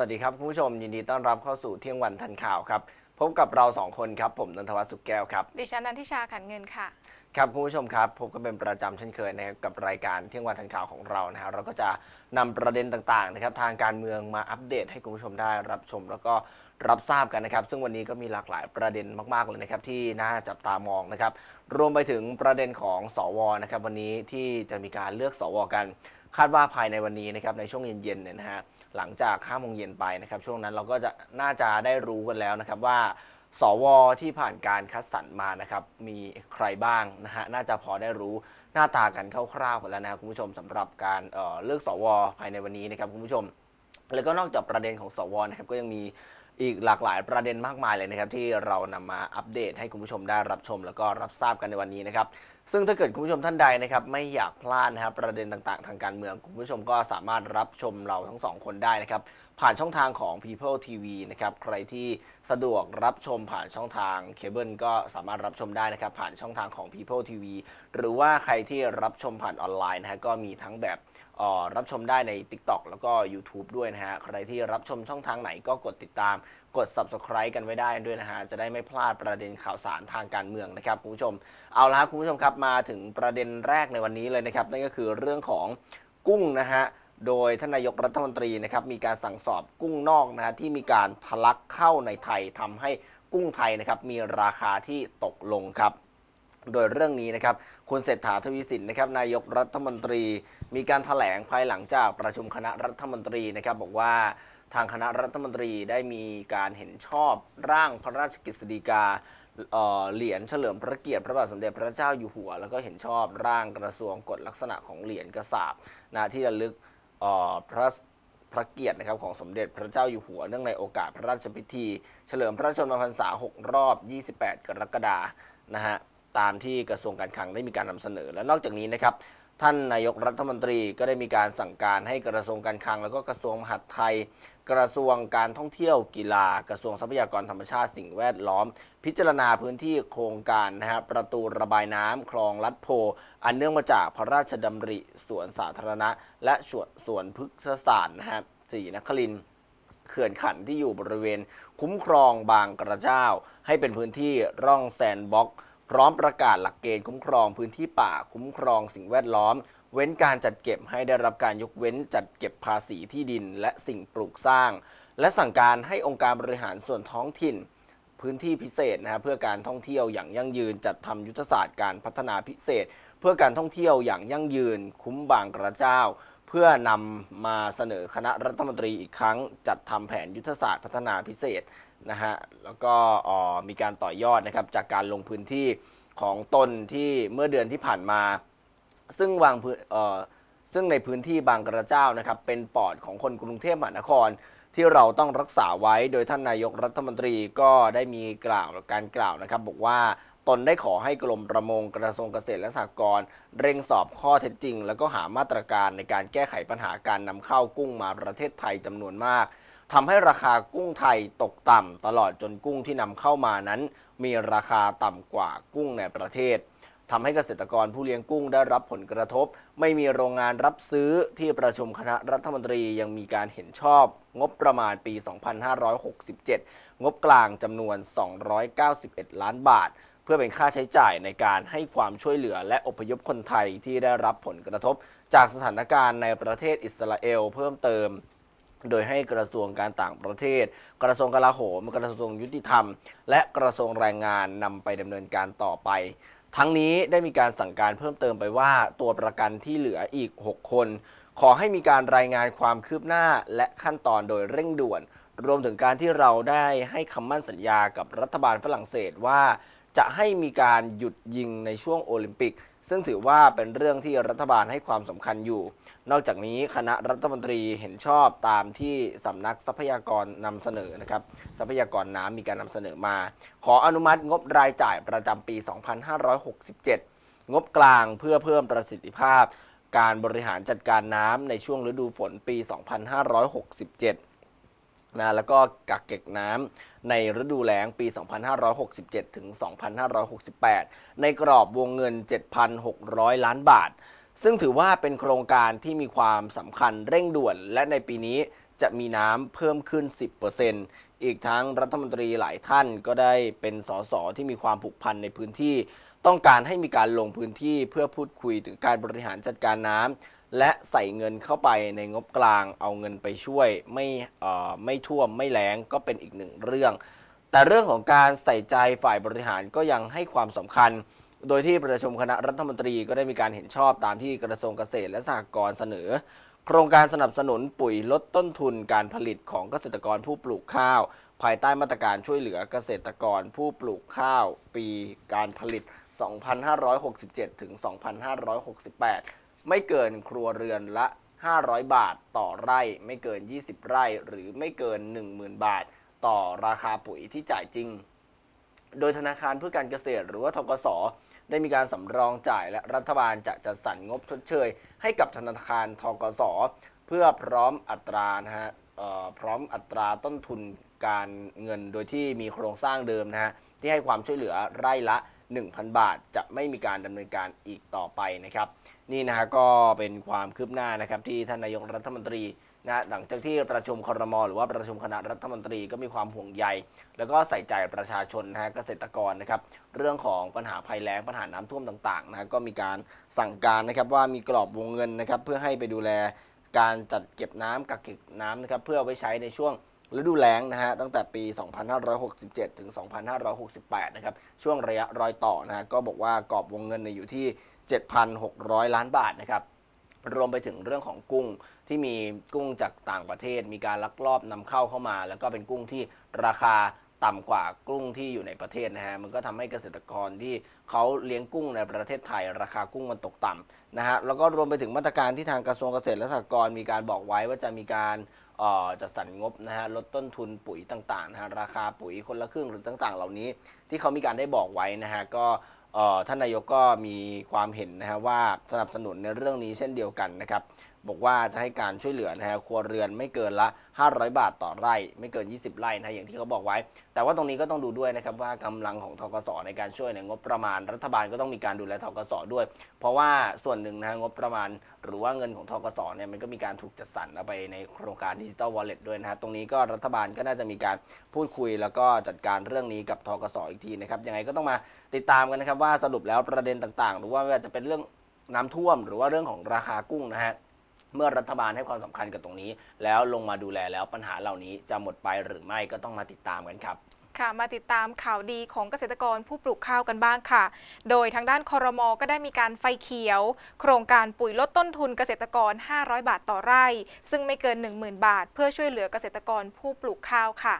วัสดีครับคุณผู้ชมยินดีต้อนรับเข้าสู่เที่ยงวันทันข่าวครับพบกับเราสองคนครับผมนนทวัฒน์สุขแก้วครับดิฉันนันทิชาขันเงินค่ะ ครับคุณผู้ชมครับพบกันเป็นประจำเช่นเคยนะครับกับรายการเที่ยงวันทันข่าวของเรานะฮะเราก็จะนำประเด็นต่างๆนะครับทางการเมืองมาอัปเดตให้คุณผู้ชมได้รับชม แล้วก็รับทราบกันนะครับซึ่งวันนี้ก็มีหลากหลายประเด็นมากๆเลยนะครับที่น่าจับตามองนะครับรวมไปถึงประเด็นของสวนะครับวันนี้ที่จะมีการเลือกสวกัน คาดว่าภายในวันนี้นะครับในช่วงเย็นๆเนี่ยนะฮะหลังจากห้าโมงเย็นไปนะครับ ช่วงนั้นเราก็จะน่าจะได้รู้กันแล้วนะครับว่า สวที่ผ่านการคัดสรรมานะครับมีใครบ้างนะฮะน่าจะพอได้รู้หน้าตากันคร่าวๆกันแล้วนะครับคุณผู้ชมสำหรับการเเลือกสว ภายในวันนี้นะครับคุณผู้ชม แล้วก็นอกจากประเด็นของสวนะครับ ก็ยังมีอีกหลากหลายประเด็นมากมายเลยนะครับ ที่เรานำมาอัปเดตให้คุณผู้ชมได้รับชม แล้วก็รับทราบกันในวันนี้นะครับซึ่งถ้าเกิดคุณผู้ชมท่านใดนะครับไม่อยากพลาดนะครับประเด็นต่างๆ ทางการเมืองคุณผู้ชมก็สามารถรับชมเราทั้งสองคนได้นะครับผ่านช่องทางของ People TV นะครับใครที่สะดวกรับชมผ่านช่องทางเคเบิลก็สามารถรับชมได้นะครับผ่านช่องทางของ People TV หรือว่าใครที่รับชมผ่านออนไลน์นะฮะก็มีทั้งแบบรับชมได้ใน TikTok แล้วก็ YouTube ด้วยนะฮะ ใครที่รับชมช่องทางไหนก็กดติดตาม กด Subscribe กันไว้ได้ด้วยนะฮะ จะได้ไม่พลาดประเด็นข่าวสารทางการเมืองนะครับ คุณผู้ชม เอาละครับคุณผู้ชมครับ มาถึงประเด็นแรกในวันนี้เลยนะครับ นั่นก็คือเรื่องของกุ้งนะฮะ โดยท่านนายกรัฐมนตรีนะครับ มีการสั่งสอบกุ้งนอกนะฮะที่มีการทะลักเข้าในไทยทำให้กุ้งไทยนะครับมีราคาที่ตกลงครับโดยเรื่องนี้นะครับคุณเศรษฐาทวีสินนะครับนายกรัฐมนตรีมีการถแถลงภายหลังจากประชุมคณะรัฐมนตรีนะครับบอกว่าทางคณะรัฐมนตรีได้มีการเห็นชอบร่างพระราชกฤษฎีกาเหรียญเฉลิมพระเกียรติพระบาทสมเด็จพระเจ้าอยู่หัวแล้วก็เห็นชอบร่างกระทรวงกฎลักษณะของเหรียญกระสาบนะที่ระลึกพระพระเกียรตินะครับของสมเด็จพระเจ้าอยู่หัวเนื่องในโอกาสพระราชพิธี เฉลิมพระชนมพรรษา 6 รอบ 28 กรกฎานะฮะตามที่กระทรวงการคลังได้มีการนำเสนอและนอกจากนี้นะครับท่านนายกรัฐมนตรีก็ได้มีการสั่งการให้กระทรวงการคลังแล้วก็กระทรวงมหาดไทย กระทรวงการท่องเที่ยวกีฬา กระทรวงทรัพยากรธรรมชาติสิ่งแวดล้อม พิจารณาพื้นที่โครงการนะครับประตูระบายน้ำคลองลัดโพอันเนื่องมาจากพระราชดำริสวนสาธารณะ และสวนพฤกษศาสตร์นะครับสี่นครินเขื่อนขันที่อยู่บริเวณ คุ้มครองบางกระเจ้าให้เป็นพื้นที่ร่องแซนบ็อกซ์พร้อมประกาศหลักเกณฑ์คุ้มครอง พื้นที่ป่าคุ้มครอง สิ่งแวดล้อม เว้นการจัดเก็บให้ได้รับการยกเว้นจัดเก็บภาษีที่ดินและสิ่งปลูกสร้าง และสั่งการให้องค์การบริหารส่วนท้องถิ่น พื้นที่พิเศษนะฮะเพื่อการท่องเที่ยวอย่างยั่งยืนจัดทำยุทธศาสตร์การพัฒนาพิเศษ เพื่อการท่องเที่ยวอย่างยั่งยืนคุ้มบางกระเจ้า เพื่อนำมาเสนอคณะรัฐมนตรีอีกครั้งจัดทำแผนยุทธศาสตร์พัฒนาพิเศษนะฮะแล้วก็มีการต่อยอดนะครับจากการลงพื้นที่ของตนที่เมื่อเดือนที่ผ่านมา ซึ่งวางซึ่งในพื้นที่บางกระเจ้านะครับเป็นปอดของคนกรุงเทพมหานคร ที่เราต้องรักษาไว้โดยท่านนายกรัฐมนตรีก็ได้มีกล่าวการกล่าวนะครับบอกว่าตนได้ขอให้กรมประมงกระทรวงเกษตรและสหกรณ์เร่งสอบข้อเท็จจริง แล้วก็หามาตรการในการแก้ไขปัญหาการนำเข้ากุ้งมาประเทศไทยจำนวนมากทำให้ราคากุ้งไทยตกต่ำ ตลอดจนกุ้งที่นำเข้ามานั้น มีราคาต่ำกว่ากุ้งในประเทศทำให้เกษตรกรผู้เลี้ยงกุ้งได้รับผลกระทบ ไม่มีโรงงานรับซื้อที่ประชุมคณะรัฐมนตรียังมีการเห็นชอบ งบประมาณปี 2567 งบกลางจำนวน 291 ล้านบาท เพื่อเป็นค่าใช้จ่ายในการให้ความช่วยเหลือและอพยพคนไทยที่ได้รับผลกระทบ จากสถานการณ์ในประเทศอิสราเอลเพิ่มเติมโดยให้กระทรวงการต่างประเทศ กระทรวงกลาโหมกระทรวงยุติธรรม และกระทรวงแรงงานนำไปดำเนินการต่อไป ทั้งนี้ได้มีการสั่งการเพิ่มเติมไปว่า ตัวประกันที่เหลืออีก 6 คน ขอให้มีการรายงานความคืบหน้า และขั้นตอนโดยเร่งด่วน รวมถึงการที่เราได้ให้คำมั่นสัญญากับรัฐบาลฝรั่งเศสว่าจะให้มีการหยุดยิงในช่วงโอลิมปิก ซึ่งถือว่าเป็นเรื่องที่รัฐบาลให้ความสำคัญอยู่ นอกจากนี้คณะรัฐมนตรีเห็นชอบตามที่สำนักทรัพยากรนำเสนอนะครับทรัพยากรน้ำมีการนำเสนอมา ขออนุมัติงบรายจ่ายประจำปี 2567 งบกลางเพื่อเพิ่มประสิทธิภาพ การบริหารจัดการน้ำในช่วงฤดูฝนปี 2567นะแล้วก็กักเก็บน้ำในฤดูแล้งปี 2567ถึง2568 ในกรอบวงเงิน 7,600 ล้านบาท ซึ่งถือว่าเป็นโครงการที่มีความสำคัญเร่งด่วน และในปีนี้จะมีน้ำเพิ่มขึ้น 10%อีกทั้งรัฐมนตรีหลายท่านก็ได้เป็นสสที่มีความผูกพันในพื้นที่ ต้องการให้มีการลงพื้นที่เพื่อพูดคุยถึงการบริหารจัดการน้ำและใส่เงินเข้าไปในงบกลางเอาเงินไปช่วยไม่ไม่ท่วมไม่แล้งก็เป็นอีกหนึ่งเรื่อง แต่เรื่องของการใส่ใจฝ่ายบริหารก็ยังให้ความสำคัญ โดยที่ประชุมคณะรัฐมนตรีก็ได้มีการเห็นชอบตามที่กระทรวงเกษตรและสหกรณ์เสนอ โครงการสนับสนุนปุ๋ยลดต้นทุนการผลิตของเกษตรกรผู้ปลูกข้าว ภายใต้มาตรการช่วยเหลือเกษตรกรผู้ปลูกข้าว ปีการผลิต 2567ถึง2568ไม่เกินครัวเรือนละ 500 บาทต่อไร่ไม่เกิน 20 ไร่ หรือไม่เกิน 10,000 บาท ต่อราคาปุ๋ยที่จ่ายจริง โดยธนาคารเพื่อการเกษตรหรือว่าทกศได้มีการสำรองจ่ายและรัฐบาลจะจัดสรรงบชดเชยให้กับธนาคารทกศเพื่อพร้อมอัตรานะฮะพร้อมอัตราต้นทุนการเงินโดยที่มีโครงสร้างเดิมนะฮะที่ให้ความช่วยเหลือไร่ละ 1,000 บาท จะไม่มีการดำเนินการอีกต่อไปนะครับนี่นะฮะก็เป็นความคืบหน้านะครับที่ท่านนายกรัฐมนตรีนะหลังจากที่ประชุมครม หรือว่าประชุมคณะรัฐมนตรีก็มีความห่วงใยแล้วก็ใส่ใจประชาชนนะฮะเกษตรกรนะครับเรื่องของปัญหาภัยแล้งปัญหาน้ำท่วมต่างๆนะก็มีการสั่งการนะครับว่ามีกรอบวงเงินนะครับเพื่อให้ไปดูแลการจัดเก็บน้ำกักเก็บน้ำนะครับเพื่อไว้ใช้ในช่วงฤดูแล้งนะฮะตั้งแต่ปี 2567 ถึง 2568 นะครับช่วงระยะรอยต่อนะฮะก็บอกว่ากรอบวงเงินอยู่ที่7,600 ล้านบาทนะครับ รวมไปถึงเรื่องของกุ้งที่มีกุ้งจากต่างประเทศ มีการลักลอบนำเข้าเข้ามา แล้วก็เป็นกุ้งที่ราคาต่ำกว่ากุ้งที่อยู่ในประเทศนะฮะมันก็ทำให้เกษตรกรที่เขาเลี้ยงกุ้งในประเทศไทยราคากุ้งมันตกต่ำนะฮะแล้วก็รวมไปถึงมาตรการที่ทางกระทรวงเกษตรและสหกรณ์มีการบอกไว้ว่าจะมีการจะสส่นงบนะฮะลดต้นทุนปุ๋ยต่างๆนะฮะราคาปุ๋ยคนละครึ่งหรือต่าง ๆ เหล่านี้ ที่เขามีการได้บอกไว้นะฮะก็ท่านนายกก็มีความเห็นนะครับว่าสนับสนุนในเรื่องนี้เช่นเดียวกันนะครับบอกว่าจะให้การช่วยเหลือนะฮะครัวเรือนไม่เกินละ 500 บาทต่อไร่ ไม่เกิน 20ไร่นะอย่างที่เขาบอกไว้ แต่ว่าตรงนี้ก็ต้องดูด้วยนะครับ ว่ากำลังของทกศในการช่วยในงบประมาณ รัฐบาลก็ต้องมีการดูแลทกศด้วย เพราะว่าส่วนหนึ่งนะงบประมาณหรือว่าเงินของทกศเนี่ยมันก็มีการถูกจัดสรรไปในโครงการดิจิตอลวอลเล็ตด้วยนะฮะตรงนี้ก็รัฐบาลก็น่าจะมีการพูดคุยแล้วก็จัดการเรื่องนี้กับทกศอีกทีนะครับ ยังไงก็ต้องมาติดตามกันนะครับ ว่าสรุปแล้วประเด็นต่างๆ หรือว่าจะเป็นเรื่องน้ำท่วม หรือว่าเรื่องของราคากุ้งนะฮะเมื่อรัฐบาลให้ความสำคัญกับตรงนี้ แล้วลงมาดูแลแล้วปัญหาเหล่านี้จะหมดไปหรือไม่ก็ต้องมาติดตามกันครับ ค่ะ มาติดตามข่าวดีของเกษตรกรผู้ปลูกข้าวกันบ้างค่ะ โดยทางด้านคอรมอก็ได้มีการไฟเขียว โครงการปุ๋ยลดต้นทุนเกษตรกร 500 บาทต่อไร่ ซึ่งไม่เกิน 10,000 บาท เพื่อช่วยเหลือเกษตรกรผู้ปลูกข้าวค่ะ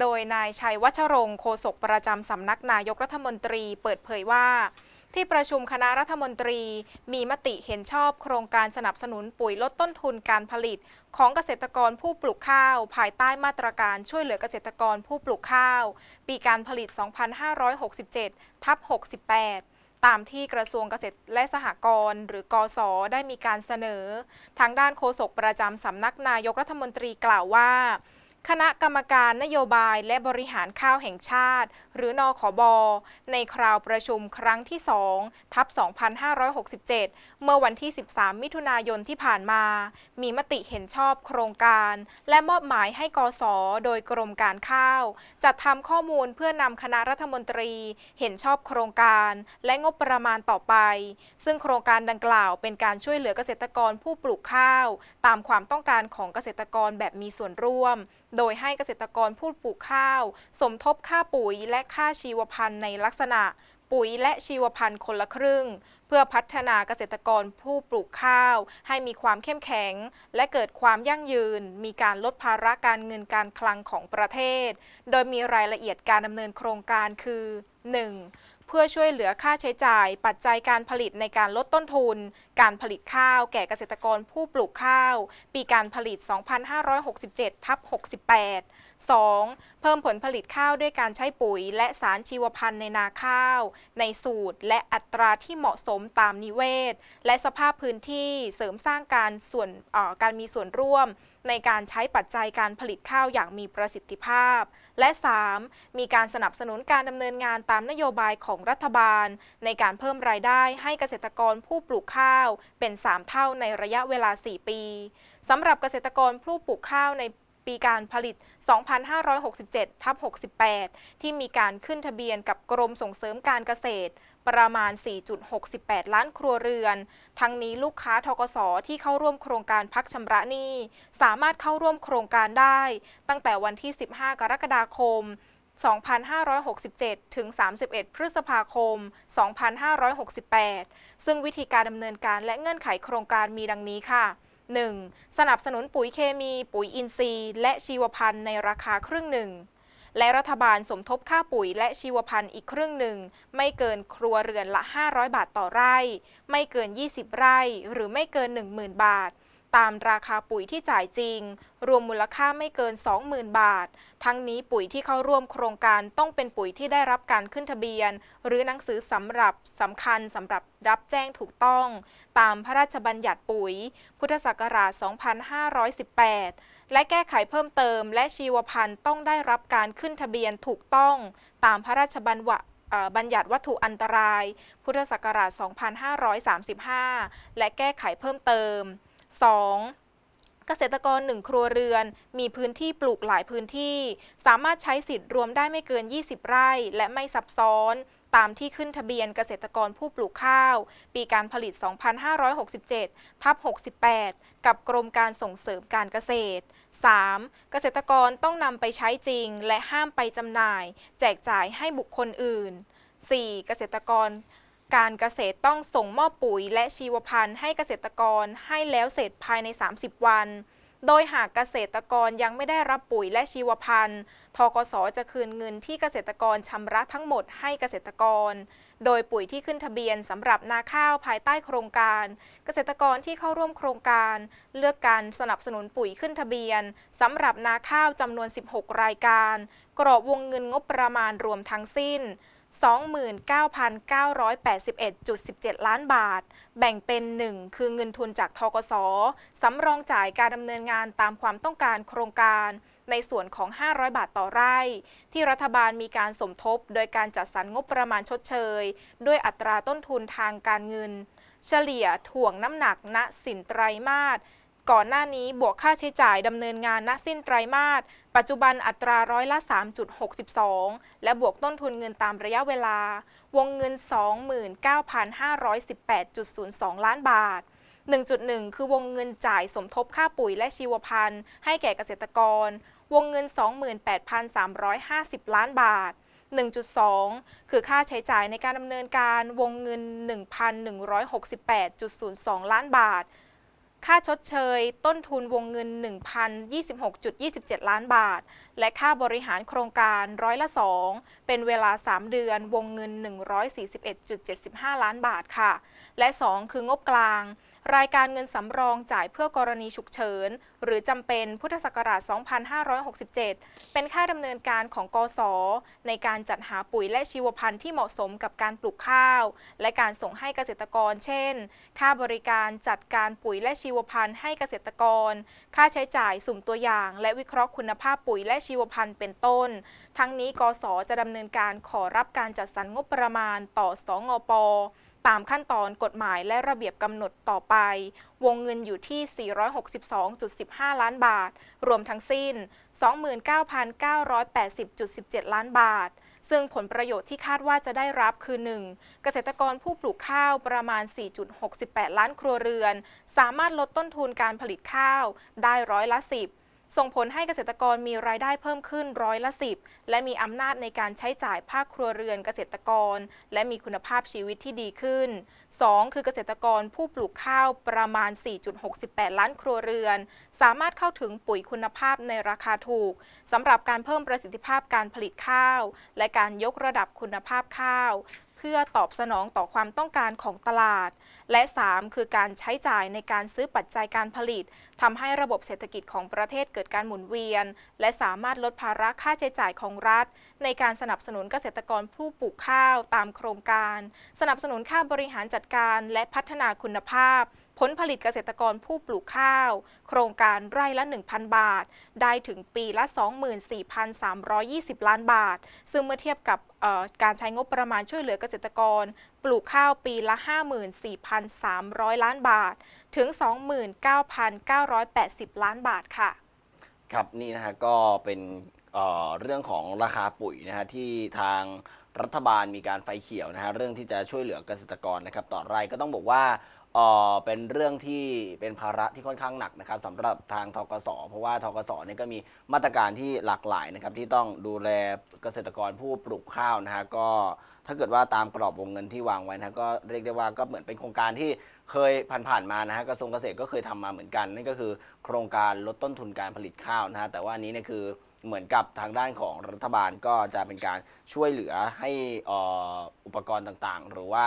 โดยนายชัยวัชรงค์โฆษกประจำสำนักนายกรัฐมนตรี เปิดเผยว่าที่ประชุมคณะรัฐมนตรีมีมติเห็นชอบโครงการสนับสนุนปุ๋ยลดต้นทุนการผลิต ของเกษตรกรผู้ปลูกข้าว ภายใต้มาตรการช่วยเหลือเกษตรกรผู้ปลูกข้าว ปีการผลิต 2567ทับ68 ตามที่กระทรวงเกษตรและสหกรณ์หรือกอสอได้มีการเสนอทางด้านโฆษกประจำสำนักนายกรัฐมนตรีกล่าวว่าคณะกรรมการนโยบายและบริหารข้าวแห่งชาติ หรือนอขอบอในคราวประชุมครั้งที่2ทับ2567 เมื่อวันที่ 13 มิถุนายนที่ผ่านมา มีมติเห็นชอบโครงการ และมอบหมายให้กสโดยกรมการข้าว จัดทำข้อมูลเพื่อนำคณะรัฐมนตรี เห็นชอบโครงการและงบประมาณต่อไป ซึ่งโครงการดังกล่าวเป็นการช่วยเหลือเกษตรกรผู้ปลูกข้าว ตามความต้องการของเกษตรกรแบบมีส่วนร่วมโดยให้เกษตรกรผู้ปลูกข้าวสมทบค่าปุ๋ยและค่าชีวพันธุ์ในลักษณะปุ๋ยและชีวพันธุ์คนละครึ่ง เพื่อพัฒนาเกษตรกรผู้ปลูกข้าว ให้มีความเข้มแข็ง และเกิดความยั่งยืนมีการลดภาระการเงินการคลังของประเทศ โดยมีรายละเอียดการดำเนินโครงการคือ 1. เพื่อช่วยเหลือค่าใช้จ่ายปัจจัยการผลิตในการลดต้นทุน การผลิตข้าวแก่เกษตรกรผู้ปลูกข้าว ปีการผลิต 2567 ทับ 68 2. เพิ่มผลผลิตข้าวด้วยการใช้ปุ๋ย และสารชีวพันธุ์ในนาข้าวในสูตรและอัตราที่เหมาะสมตามนิเวศ และสภาพพื้นที่เสริมสร้างการส่วนการมีส่วนร่วมในการใช้ปัจจัยการผลิตข้าวอย่างมีประสิทธิภาพ และ 3. มีการสนับสนุนการดำเนินงานตามนโยบายของรัฐบาล ในการเพิ่มรายได้ให้เกษตรกรผู้ปลูกข้าวเป็น 3 เท่าในระยะเวลา 4 ปี สำหรับเกษตรกรผู้ปลูกข้าวในปีการผลิต 2567ทับ68 ที่มีการขึ้นทะเบียนกับกรมส่งเสริมการเกษตรประมาณ 4.68 ล้านครัวเรือน ทั้งนี้ลูกค้าทกส ที่เข้าร่วมโครงการพักชำระหนี้สามารถเข้าร่วมโครงการได้ ตั้งแต่วันที่ 15 กรกฎาคม 2567 ถึง 31 พฤษภาคม 2568 ซึ่งวิธีการดำเนินการและเงื่อนไขโครงการมีดังนี้ค่ะ 1. สนับสนุนปุ๋ยเคมี ปุ๋ยอินทรีย์และชีวพันธุ์ในราคาครึ่งหนึ่งและรัฐบาลสมทบค่าปุ๋ยและชีวพันธุ์อีกครึ่งหนึ่ง ไม่เกินครัวเรือนละ 500 บาทต่อไร่ ไม่เกิน 20 ไร่ หรือไม่เกิน 10,000 บาทตามราคาปุ๋ยที่จ่ายจริง รวมมูลค่าไม่เกิน 20,000 บาท ทั้งนี้ปุ๋ยที่เข้าร่วมโครงการต้องเป็นปุ๋ยที่ได้รับการขึ้นทะเบียน หรือหนังสือสำหรับสำคัญสำหรับรับแจ้งถูกต้อง ตามพระราชบัญญัติปุ๋ย พุทธศักราช 2518 และแก้ไขเพิ่มเติมและชีวพันธุ์ต้องได้รับการขึ้นทะเบียนถูกต้อง ตามพระราชบัญญัติบัญญัติวัตถุอันตราย พุทธศักราช 2535 และแก้ไขเพิ่มเติม 2. เกษตรกร 1 ครัวเรือน มีพื้นที่ปลูกหลายพื้นที่ สามารถใช้สิทธิ์รวมได้ไม่เกิน 20 ไร่ และไม่ซับซ้อน ตามที่ขึ้นทะเบียนเกษตรกรผู้ปลูกข้าว ปีการผลิต 2567 ทับ68 กับกรมการส่งเสริมการเกษตร 3. เกษตรกรต้องนำไปใช้จริงและห้ามไปจำหน่าย แจกจ่ายให้บุคคลอื่น 4. เกษตรกรการเกษตรต้องส่งมอบปุ๋ยและชีวพันธุ์ให้เกษตรกรให้แล้วเสร็จภายใน 30 วัน โดยหากเกษตรกรยังไม่ได้รับปุ๋ยและชีวพันธุ์ทกสจะคืนเงินที่เกษตรกรชำระทั้งหมดให้เกษตรกร โดยปุ๋ยที่ขึ้นทะเบียนสำหรับนาข้าวภายใต้โครงการ เกษตรกรที่เข้าร่วมโครงการ เลือกการสนับสนุนปุ๋ยขึ้นทะเบียนสำหรับนาข้าวจำนวน 16 รายการ กรอบวงเงินงบประมาณรวมทั้งสิ้น29,981.17 ล้านบาท แบ่งเป็น 1 คือเงินทุนจากทกส สำรองจ่ายการดำเนินงานตามความต้องการโครงการ ในส่วนของ 500 บาทต่อไร่ ที่รัฐบาลมีการสมทบโดยการจัดสรรงบประมาณชดเชย ด้วยอัตราต้นทุนทางการเงิน เฉลี่ยถ่วงน้ำหนักณสินไตรมาสก่อนหน้านี้บวกค่าใช้จ่ายดำเนินงานณสิ้นไตรมาสปัจจุบันอัตราร้อยละ 3.62 และบวกต้นทุนเงินตามระยะเวลา วงเงิน 29,518.02 ล้านบาท 1.1 คือวงเงินจ่ายสมทบค่าปุ๋ยและชีวพันธุ์ให้แก่เกษตรกร วงเงิน 28,350 ล้านบาท 1.2 คือค่าใช้จ่ายในการดำเนินการวงเงิน 1,168.02 ล้านบาทค่าชดเชยต้นทุนวงเงิน 1,026.27 ล้านบาท และค่าบริหารโครงการร้อยละ 2 เป็นเวลา 3 เดือนวงเงิน 141.75 ล้านบาทค่ะ และ 2 คืองบกลางรายการเงินสำรองจ่ายเพื่อกรณีฉุกเฉินหรือจำเป็นพุทธศักราช 2567 เป็นค่าดำเนินการของกสอในการจัดหาปุ๋ยและชีวพันธุ์ที่เหมาะสมกับการปลูกข้าว และการส่งให้เกษตรกร เช่น ค่าบริการจัดการปุ๋ยและชีวพันธุ์ให้เกษตรกร ค่าใช้จ่ายสุ่มตัวอย่าง และวิเคราะห์คุณภาพปุ๋ยและชีวพันธุ์เป็นต้น ทั้งนี้กสอจะดำเนินการขอรับการจัดสรรงบประมาณต่อสองอปตามขั้นตอนกฎหมายและระเบียบกำหนดต่อไป วงเงินอยู่ที่ 462.15 ล้านบาท รวมทั้งสิ้น 29,980.17 ล้านบาท ซึ่งผลประโยชน์ที่คาดว่าจะได้รับคือ 1. เกษตรกรผู้ปลูกข้าวประมาณ 4.68 ล้านครัวเรือน สามารถลดต้นทุนการผลิตข้าวได้ร้อยละ 10ส่งผลให้เกษตรกรมีรายได้เพิ่มขึ้นร้อยละสิบและมีอำนาจในการใช้จ่ายภาคครัวเรือนเกษตรกร และมีคุณภาพชีวิตที่ดีขึ้น 2. คือเกษตรกรผู้ปลูกข้าวประมาณ 4.68 ล้านครัวเรือน สามารถเข้าถึงปุ๋ยคุณภาพในราคาถูกสำหรับการเพิ่มประสิทธิภาพการผลิตข้าว และการยกระดับคุณภาพข้าวเพื่อตอบสนองต่อความต้องการของตลาด และ3คือการใช้จ่ายในการซื้อปัจจัยการผลิต ทำให้ระบบเศรษฐกิจของประเทศเกิดการหมุนเวียน และสามารถลดภาระค่าใช้จ่ายของรัฐ ในการสนับสนุนเกษตรกรผู้ปลูกข้าวตามโครงการ สนับสนุนค่าบริหารจัดการและพัฒนาคุณภาพผลผลิตเกษตรกรผู้ปลูกข้าวโครงการไร่ละ 1,000 บาท ได้ถึงปีละ 24,320 ล้านบาท ซึ่งเมื่อเทียบกับการใช้งบประมาณช่วยเหลือเกษตรกร ปลูกข้าวปีละ 54,300 ล้านบาท ถึง 29,980 ล้านบาทค่ะครับนี่นะฮะก็เป็นเเรื่องของราคาปุ๋ยนะฮะที่ทางรัฐบาลมีการไฟเขียวนะฮะเรื่องที่จะช่วยเหลือเกษตรกรนะครับ ต่อไรก็ต้องบอกว่าเป็นเรื่องที่เป็นภาระที่ค่อนข้างหนักนะครับสำหรับทางทกศ เพราะว่าทกศนี่ก็มีมาตรการที่หลากหลายนะครับที่ต้องดูแลเกษตรกรผู้ปลูกข้าวนะฮะก็ถ้าเกิดว่าตามกรอบวงเงินที่วางไว้นะก็เรียกได้ว่าก็เหมือนเป็นโครงการที่เคยผ่านๆมานะฮะกระทรวงเกษตรก็เคยทำมาเหมือนกันนั่นก็คือโครงการลดต้นทุนการผลิตข้าวนะฮะแต่ว่านี้เนี่ยคือเหมือนกับทางด้านของรัฐบาลก็จะเป็นการช่วยเหลือให้ออุปกรณ์ต่างๆ หรือว่า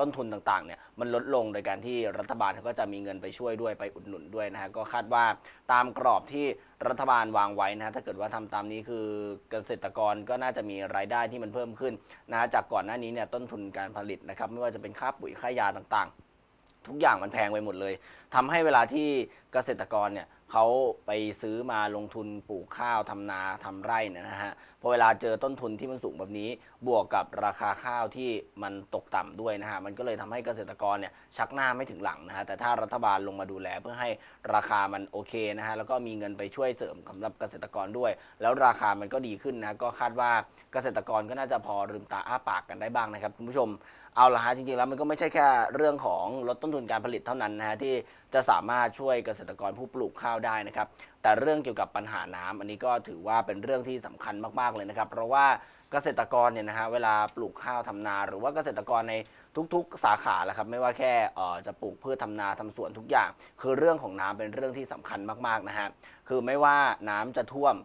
ต้นทุนต่าง ๆ เนี่ย มันลดลงโดยการที่รัฐบาลเขาก็จะมีเงินไปช่วยด้วยไปอุดหนุนด้วยนะฮะ ก็คาดว่าตามกรอบที่รัฐบาลวางไว้นะฮะ ถ้าเกิดว่าทำตามนี้คือเกษตรกรก็น่าจะมีรายได้ที่มันเพิ่มขึ้นนะจากก่อนหน้านี้เนี่ยต้นทุนการผลิตนะครับไม่ว่าจะเป็นค่าปุ๋ยค่ายาต่างๆ ทุกอย่างมันแพงไปหมดเลย ทำให้เวลาที่เกษตรกรเนี่ยเขาไปซื้อมาลงทุนปลูกข้าวทำนา ทำไร่เนี่ยนะฮะพอเวลาเจอต้นทุนที่มันสูงแบบนี้บวกกับราคาข้าวที่มันตกต่ำด้วยนะฮะมันก็เลยทำให้เกษตรกรเนี่ยชักหน้าไม่ถึงหลังนะฮะแต่ถ้ารัฐบาลลงมาดูแลเพื่อให้ราคามันโอเคนะฮะแล้วก็มีเงินไปช่วยเสริมสำหรับเกษตรกรด้วย แล้วราคามันก็ดีขึ้นนะก็คาดว่าเกษตรกรก็น่าจะพอลืมตาอ้าปากกันได้บ้างนะครับคุณผู้ชมเอาละฮะจริงๆแล้วมันก็ไม่ใช่แค่เรื่องของลดต้นทุนการผลิตเท่านั้นนะฮะที่จะสามารถช่วยเกษตรกรผู้ปลูกข้าวได้นะครับแต่เรื่องเกี่ยวกับปัญหาน้ำอันนี้ก็ถือว่าเป็นเรื่องที่สำคัญมากๆเลยนะครับเพราะว่าเกษตรกรเนี่ยนะฮะเวลาปลูกข้าวทำนา หรือว่าเกษตรกรในทุกๆสาขาแหละครับไม่ว่าแค่จะปลูกพืชทำนาทำสวนทุกอย่าง คือเรื่องของน้ำเป็นเรื่องที่สำคัญมากๆนะฮะคือไม่ว่าน้ำจะท่วม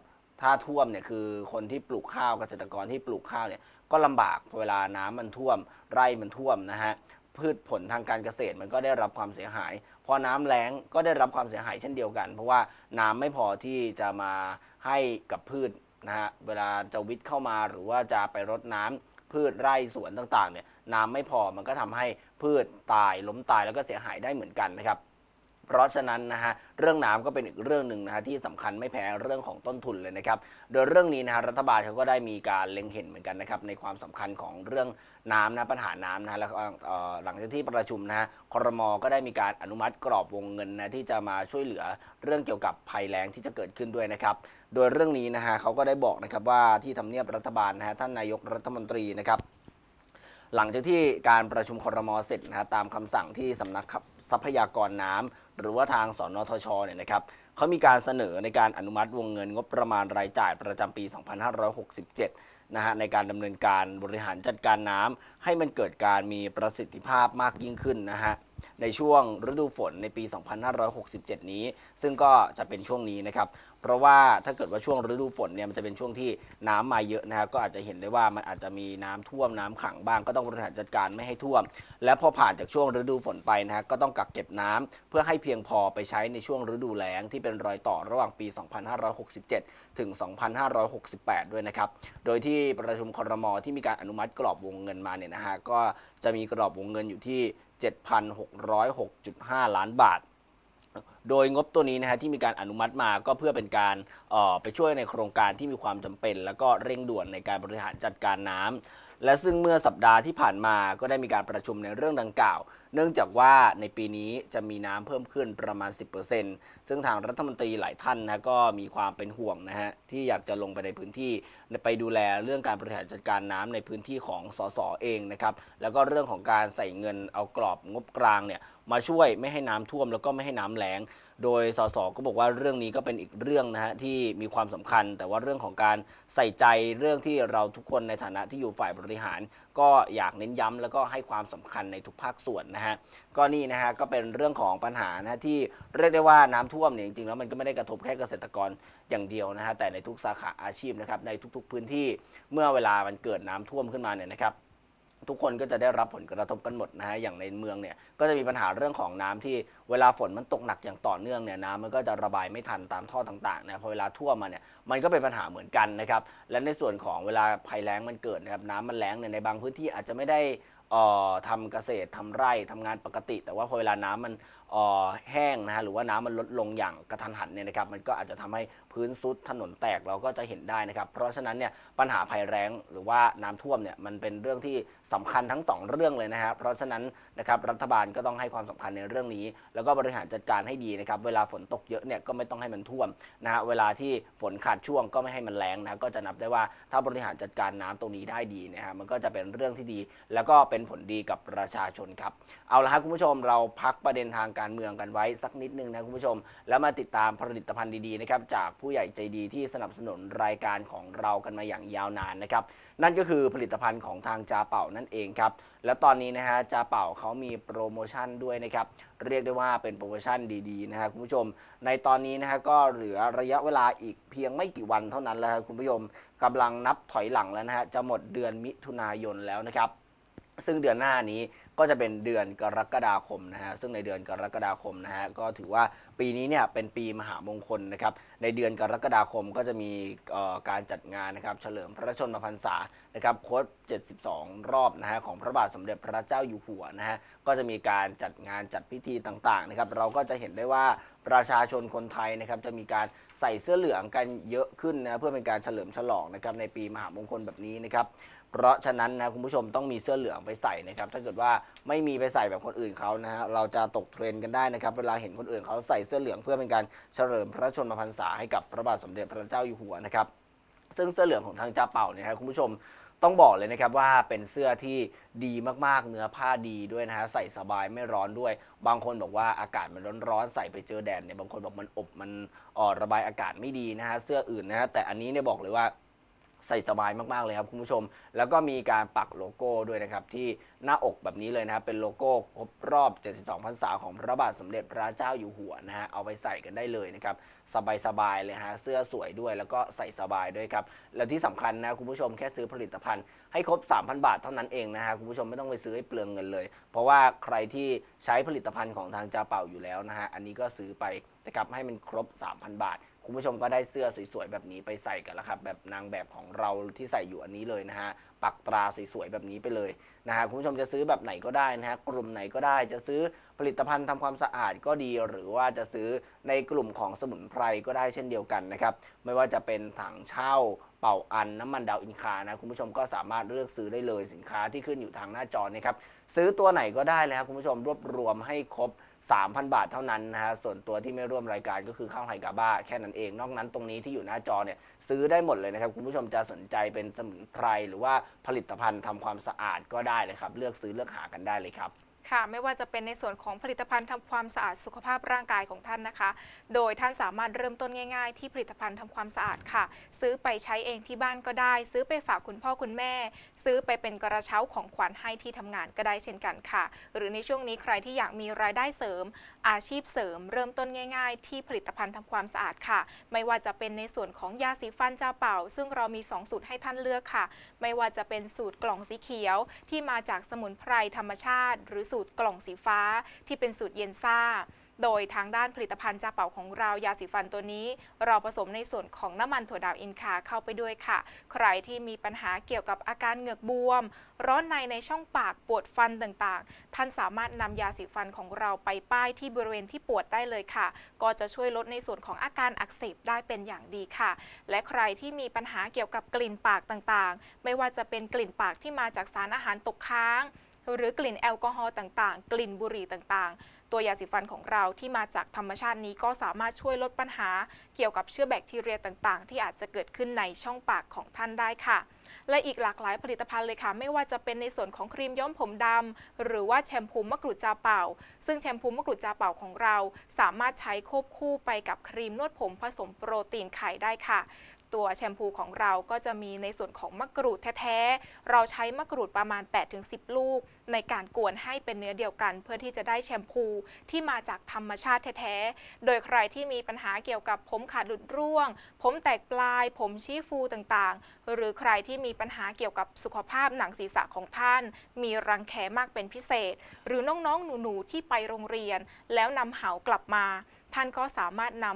ถ้าท่วมเนี่ยคือคนที่ปลูกข้าวเกษตรกรที่ปลูกข้าวเนี่ยก็ลำบาก เวลาน้ำมันท่วม ไร่มันท่วมนะฮะ พืชผลทางการเกษตรมันก็ได้รับความเสียหาย พอน้ำแล้งก็ได้รับความเสียหายเช่นเดียวกัน เพราะว่าน้ำไม่พอที่จะมาให้กับพืชนะฮะ เวลาจะวิทย์เข้ามาหรือว่าจะไปรดน้ำ พืชไร่สวนต่างๆเนี่ยน้ำไม่พอมันก็ทำให้พืชตายล้มตายแล้วก็เสียหายได้เหมือนกันนะครับเพราะฉะนั้นนะฮะเรื่องน้ำก็เป็นอีกเรื่องหนึ่งนะฮะที่สำคัญไม่แพ้เรื่องของต้นทุนเลยนะครับ โดยเรื่องนี้นะฮะรัฐบาลเขาก็ได้มีการเล็งเห็นเหมือนกันนะครับในความสำคัญของเรื่องน้ำนะปัญหาน้ำนะฮะแล้วหลังจากที่ประชุมนะฮะครมก็ได้มีการอนุมัติกรอบวงเงินนะที่จะมาช่วยเหลือเรื่องเกี่ยวกับภัยแล้งที่จะเกิดขึ้นด้วยนะครับ โดยเรื่องนี้นะฮะเขาก็ได้บอกนะครับว่าที่ทำเนียบรัฐบาลนะฮะท่านนายกรัฐมนตรีนะครับ หลังจากที่การประชุมครมเสร็จนะฮะตามคำสั่งที่สำนักทรัพยากรน้ำหรือว่าทางสนทชเนี่ยนะครับเขามีการเสนอในการอนุมัติวงเงินงบประมาณรายจ่ายประจำปี 2567 นะฮะในการดำเนินการบริหารจัดการน้ำให้มันเกิดการมีประสิทธิภาพมากยิ่งขึ้นนะฮะในช่วงฤดูฝนในปี 2567 นี้ ซึ่งก็จะเป็นช่วงนี้นะครับเพราะว่าถ้าเกิดว่าช่วงฤดูฝนเนี่ยมันจะเป็นช่วงที่น้ำมาเยอะนะครับก็อาจจะเห็นได้ว่ามันอาจจะมีน้ำท่วมน้ำขังบ้างก็ต้องบริหารจัดการไม่ให้ท่วม และพอผ่านจากช่วงฤดูฝนไปนะครับก็ต้องกักเก็บน้ำ เพื่อให้เพียงพอไปใช้ในช่วงฤดูแล้งที่เป็นรอยต่อระหว่างปี 2567 ถึง 2568 ด้วยนะครับโดยที่ประชุมครม ที่มีการอนุมัติกรอบวงเงินมาเนี่ยนะฮะก็จะมีกรอบวงเงินอยู่ที่ 7,606.5 ล้านบาทโดยงบตัวนี้นะฮะที่มีการอนุมัติมาก็เพื่อเป็นการไปช่วยในโครงการที่มีความจำเป็น แล้วก็เร่งด่วนในการบริหารจัดการน้ำและซึ่งเมื่อสัปดาห์ที่ผ่านมาก็ได้มีการประชุมในเรื่องดังกล่าว เนื่องจากว่าในปีนี้จะมีน้ำเพิ่มขึ้นประมาณ 10%ซึ่งทางรัฐมนตรีหลายท่านนะก็มีความเป็นห่วงนะฮะ ที่อยากจะลงไปในพื้นที่ ไปดูแลเรื่องการบริหารจัดการน้ำในพื้นที่ของสสเองนะครับ แล้วก็เรื่องของการใส่เงินเอากรอบงบกลางเนี่ยมาช่วยไม่ให้น้ำท่วมแล้วก็ไม่ให้น้ำแลงโดยสสก็บอกว่าเรื่องนี้ก็เป็นอีกเรื่องนะฮะที่มีความสำคัญ แต่ว่าเรื่องของการใส่ใจเรื่องที่เราทุกคนในฐานะที่อยู่ฝ่ายบริหาร ก็อยากเน้นย้ำแล้วก็ให้ความสำคัญในทุกภาคส่วนนะฮะก็นี่นะฮะก็เป็นเรื่องของปัญหานะที่เรียกได้ว่าน้ำท่วมเนี่ยจริงๆแล้วมันก็ไม่ได้กระทบแค่เกษตรกรอย่างเดียวนะฮะแต่ในทุกสาขาอาชีพนะครับในทุกๆ พื้นที่เมื่อเวลามันเกิดน้ำท่วมขึ้นมาเนี่ยนะครับทุกคนก็จะได้รับผลกระทบกันหมดนะฮะ อย่างในเมืองเนี่ย ก็จะมีปัญหาเรื่องของน้ำที่เวลาฝนมันตกหนักอย่างต่อเนื่องเนี่ยน้ำมันก็จะระบายไม่ทันตามท่อต่างๆนะ พอเวลาท่วมมาเนี่ย มันก็เป็นปัญหาเหมือนกันนะครับ และในส่วนของเวลาภัยแล้งมันเกิดนะครับน้ำมันแล้งเนี่ยในบางพื้นที่อาจจะไม่ได้ทำเกษตรทำไร่ทำงานปกติ แต่ว่าพอเวลาน้ำมันอแห้งนะฮะหรือว่าน้ำมันลดลงอย่างกระทันหันเนี่ยนะครับมันก็อาจจะทำให้พื้นซุดถนนแตกเราก็จะเห็นได้นะครับเพราะฉะนั้นเนี่ยปัญหาภัยแรงหรือว่าน้ำท่วมเนี่ยมันเป็นเรื่องที่สำคัญทั้ง 2 เรื่องเลยนะฮะเพราะฉะนั้นนะครับรัฐบาลก็ต้องให้ความสำคัญในเรื่องนี้ แล้วก็บริหารจัดการให้ดีนะครับเวลาฝนตกเยอะเนี่ยก็ไม่ต้องให้มันท่วมนะฮะเวลาที่ฝนขาดช่วงก็ไม่ให้มันแรงนะก็จะนับได้ว่าถ้าบริหารจัดการน้ำตรงนี้ได้ดีนะฮะมันก็จะเป็นเรื่องที่ดี แล้วก็เป็นผลดีกับประชาชนครับเอาละครับคุณผู้ชมเราพักประเด็นทางการการเมืองกันไว้สักนิดนึงนะคุณผู้ชม แล้วมาติดตามผลิตภัณฑ์ดีๆนะครับ จากผู้ใหญ่ใจดีที่สนับสนุนรายการของเรากันมาอย่างยาวนานนะครับ นั่นก็คือผลิตภัณฑ์ของทางจาเป่านั่นเองครับและตอนนี้นะฮะจาเป่าเขามีโปรโมชั่นด้วยนะครับเรียกได้ว่าเป็นโปรโมชั่นดีๆ นะครับคุณผู้ชม ในตอนนี้นะฮะก็เหลือระยะเวลาอีกเพียงไม่กี่วันเท่านั้นแล้วคุณผู้ชมกำลังนับถอยหลังแล้วนะฮะจะหมดเดือนมิถุนายนแล้วนะครับซึ่งเดือนหน้านี้ก็จะเป็นเดือนกรกฎาคมนะฮะซึ่งในเดือนกรกฎาคมนะฮะก็ถือว่าปีนี้เนี่ยเป็นปีมหามงคลนะครับ ในเดือนกรกฎาคมก็จะมีการจัดงานนะครับ เฉลิมพระชนมพรรษานะครับครบ72 รอบนะฮะของพระบาทสมเด็จพระเจ้าอยู่หัวนะฮะก็จะมีการจัดงานจัดพิธีต่างๆนะครับ เราก็จะเห็นได้ว่าประชาชนคนไทยนะครับ จะมีการใส่เสื้อเหลืองกันเยอะขึ้นนะเพื่อเป็นการเฉลิมฉลองนะครับในปีมหามงคลแบบนี้นะครับเพราะฉะนั้นนะคุณผู้ชมต้องมีเสื้อเหลืองไปใส่นะครับถ้าเกิดว่าไม่มีไปใส่แบบคนอื่นเขานะฮะเราจะตกเทรนกันได้นะครับเวลาเห็นคนอื่นเขาใส่เสื้อเหลืองเพื่อเป็นการเฉลิมพระชนมพรรษาให้กับพระบาทสมเด็จพระเจ้าอยู่หัวนะครับ ซึ่งเสื้อเหลืองของทางจ่าเป่าเนี่ยครคุณผู้ชมต้องบอกเลยนะครับว่าเป็นเสื้อที่ดีมาก ๆ เนื้อผ้าดีด้วยนะฮะใส่สบายไม่ร้อนด้วยบางคนบอกว่าอากาศมันร้อนๆ ใส่ไปเจอแดดเนี่ยบางคนบอกมันอบมันอ่อนระบายอากาศไม่ดีนะฮะเสื้ออื่นนะฮะแต่อันนี้เนี่ยบอกเลยว่าใส่สบายมากๆเลยครับคุณผู้ชม แล้วก็มีการปักโลโก้ด้วยนะครับที่หน้าอกแบบนี้เลยนะครับเป็นโลโก้ครบรอบ 72พรรษาของพระบาทสมเด็จพระเจ้าอยู่หัวนะฮะเอาไปใส่กันได้เลยนะครับสบายสบายเลยฮะเสื้อสวยด้วยแล้วก็ใส่สบายด้วยครับแล้วที่สำคัญนะคุณผู้ชมแค่ซื้อผลิตภัณฑ์ให้ครบ 3,000 บาทเท่านั้นเองนะฮะคุณผู้ชมไม่ต้องไปซื้อให้เปลืองเงินเลย เพราะว่าใครที่ใช้ผลิตภัณฑ์ของทางจาเป่าอยู่แล้วนะฮะอันนี้ก็ซื้อไปนะครับให้มันครบ 3,000 บาทคุณผู้ชมก็ได้เสื้อสวยๆแบบนี้ไปใส่กันแล้วครับแบบนางแบบของเราที่ใส่อยู่อันนี้เลยนะฮะปักตราสวยๆแบบนี้ไปเลยนะฮะคุณผู้ชมจะซื้อแบบไหนก็ได้นะฮะกลุ่มไหนก็ได้จะซื้อผลิตภัณฑ์ทำความสะอาดก็ดี หรือว่าจะซื้อในกลุ่มของสมุนไพร ก็ได้เช่นเดียวกันนะครับไม่ว่าจะเป็นถังเช่าเป่าอันน้ำมันดาวอินคานะคุณผู้ชมก็สามารถเลือกซื้อได้เลยสินค้าที่ขึ้นอยู่ทางหน้าจอนะครับซื้อตัวไหนก็ได้เลยครับคุณผู้ชมรวบรวมให้ครบ3,000 บาทเท่านั้นนะฮะ ส่วนตัวที่ไม่ร่วมรายการก็คือข้าวไข่กาบ้า แค่นั้นเอง นอกนั้นตรงนี้ที่อยู่หน้าจอเนี่ยซื้อได้หมดเลยนะครับ คุณผู้ชมจะสนใจเป็นสมุนไพรหรือว่าผลิตภัณฑ์ทำความสะอาดก็ได้เลยครับ เลือกซื้อเลือกหากันได้เลยครับค่ะไม่ว่าจะเป็นในส่วนของผลิตภัณฑ์ทำความสะอาด สุขภาพร่างกายของท่านนะคะ โดยท่านสามารถเริ่มต้นง่ายๆที่ผลิตภัณฑ์ทำความสะอาดค่ะ ซื้อไปใช้เองที่บ้านก็ได้ ซื้อไปฝากคุณพ่อคุณแม่ ซื้อไปเป็นกระเช้าของขวัญให้ที่ทำงานก็ได้เช่นกันค่ะ หรือในช่วงนี้ใครที่อยากมีรายได้เสริม อาชีพเสริม เริ่มต้นง่ายๆ ที่ผลิตภัณฑ์ทำความสะอาดค่ะ ไม่ว่าจะเป็นในส่วนของยาสีฟันเจ้าเป่า ซึ่งเรามี2สูตรให้ท่านเลือกค่ะ ไม่ว่าจะเป็นสูตรกล่องสีเขียวที่มาจากสมุนไพรธรรมชาติ หรือสูตรกล่องสีฟ้าที่เป็นสูตรเย็นซ่า โดยทางด้านผลิตภัณฑ์จาเป่าของเรายาสีฟันตัวนี้ เราผสมในส่วนของน้ำมันถั่วดาวอินคา เข้าไปด้วยค่ะ ใครที่มีปัญหาเกี่ยวกับอาการเหงือกบวม ร้อนในในช่องปากปวดฟันต่างๆ ท่านสามารถนำยาสีฟันของเราไปป้ายที่บริเวณที่ปวดได้เลยค่ะ ก็จะช่วยลดในส่วนของอาการอักเสบได้เป็นอย่างดีค่ะ และใครที่มีปัญหาเกี่ยวกับกลิ่นปากต่างๆ ไม่ว่าจะเป็นกลิ่นปากที่มาจากสารอาหารตกค้างหรือกลิ่นแอลกอฮอล์ต่าง ๆ กลิ่นบุหรี่ต่าง ๆ ตัวยาสีฟันของเราที่มาจากธรรมชาตินี้ก็สามารถช่วยลดปัญหาเกี่ยวกับเชื้อแบคทีเรียต่างๆ ที่อาจจะเกิดขึ้นในช่องปากของท่านได้ค่ะ และอีกหลากหลายผลิตภัณฑ์เลยค่ะ ไม่ว่าจะเป็นในส่วนของครีมย้อมผมดำหรือว่าแชมพูมะกรูดจาเป่า ซึ่งแชมพูมะกรูดจาเป่าของเรา สามารถใช้ควบคู่ไปกับครีมนวดผมผสมโปรตีนไข่ได้ค่ะตัวแชมพูของเราก็จะมีในส่วนของมะกรูดแท้ ๆ เราใช้มะกรูดประมาณ8-10 ลูก ในการกวนให้เป็นเนื้อเดียวกันเพื่อที่จะได้แชมพูที่มาจากธรรมชาติแท้ ๆ โดยใครที่มีปัญหาเกี่ยวกับผมขาดหลุดร่วง ผมแตกปลาย ผมชี้ฟูต่างๆ หรือใครที่มีปัญหาเกี่ยวกับสุขภาพหนังศีรษะของท่าน มีรังแคมากเป็นพิเศษ หรือน้องๆ หนูๆ ที่ไปโรงเรียน แล้วนำเหากลับมา ท่านก็สามารถนำ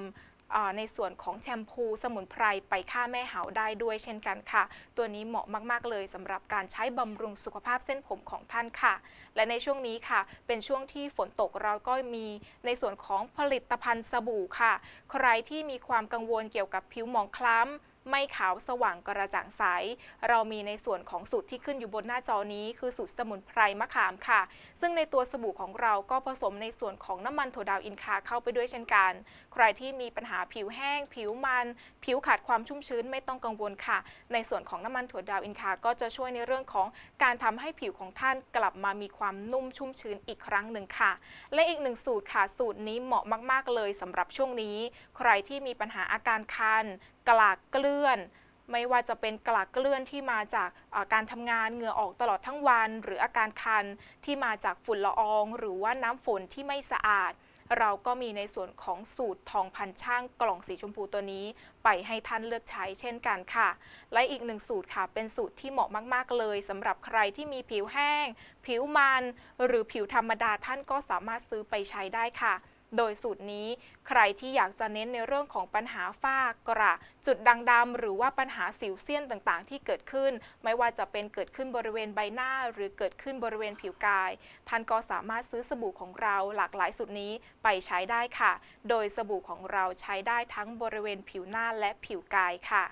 ในส่วนของแชมพูสมุนไพรไปฆ่าแม่เหาได้ด้วยเช่นกันค่ะ ตัวนี้เหมาะมาก ๆ เลยสำหรับการใช้บำรุงสุขภาพเส้นผมของท่านค่ะ และในช่วงนี้ค่ะเป็นช่วงที่ฝนตกเราก็มีในส่วนของผลิตภัณฑ์สบู่ค่ะ ใครที่มีความกังวลเกี่ยวกับผิวหมองคล้ำไม่ขาวสว่างกระจ่างใส เรามีในส่วนของสูตรที่ขึ้นอยู่บนหน้าจอนี้ คือสูตรสมุนไพรมะขามค่ะ ซึ่งในตัวสบู่ของเราก็ผสมในส่วนของน้ำมันถั่วดาวอินคา เข้าไปด้วยเช่นกัน ใครที่มีปัญหาผิวแห้ง ผิวมัน ผิวขาดความชุ่มชื้นไม่ต้องกังวลค่ะ ในส่วนของน้ำมันถั่วดาวอินคา ก็จะช่วยในเรื่องของการทำให้ผิวของท่านกลับมามีความนุ่มชุ่มชื้นอีกครั้งหนึ่งค่ะ และอีกหนึ่งสูตรค่ะ สูตรนี้เหมาะมาก ๆ เลยสำหรับช่วงนี้ ใครที่มีปัญหาอาการคันกลากเกลื่อน ไม่ว่าจะเป็นกลากเกลื่อนที่มาจากการทำงานเหงื่อออกตลอดทั้งวัน หรืออาการคันที่มาจากฝุ่นละออง หรือว่าน้ำฝนที่ไม่สะอาด เราก็มีในส่วนของสูตรทองพันช่าง กล่องสีชมพูตัวนี้ ไปให้ท่านเลือกใช้เช่นกันค่ะ และอีกหนึ่งสูตรค่ะเป็นสูตรที่เหมาะมาก ๆ เลยสำหรับใครที่มีผิวแห้ง ผิวมันหรือผิวธรรมดาท่านก็สามารถซื้อไปใช้ได้ค่ะโดยสูตรนี้ใครที่อยากจะเน้นในเรื่องของปัญหาฝ้ากระจุดด่างดำหรือว่าปัญหาสิวเซียนต่างๆ ที่เกิดขึ้น ไม่ว่าจะเป็นเกิดขึ้นบริเวณใบหน้าหรือเกิดขึ้นบริเวณผิวกาย ท่านก็สามารถซื้อสบู่ของเราหลากหลายสูตรนี้ไปใช้ได้ค่ะ โดยสบู่ของเราใช้ได้ทั้งบริเวณผิวหน้าและผิวกายค่ะ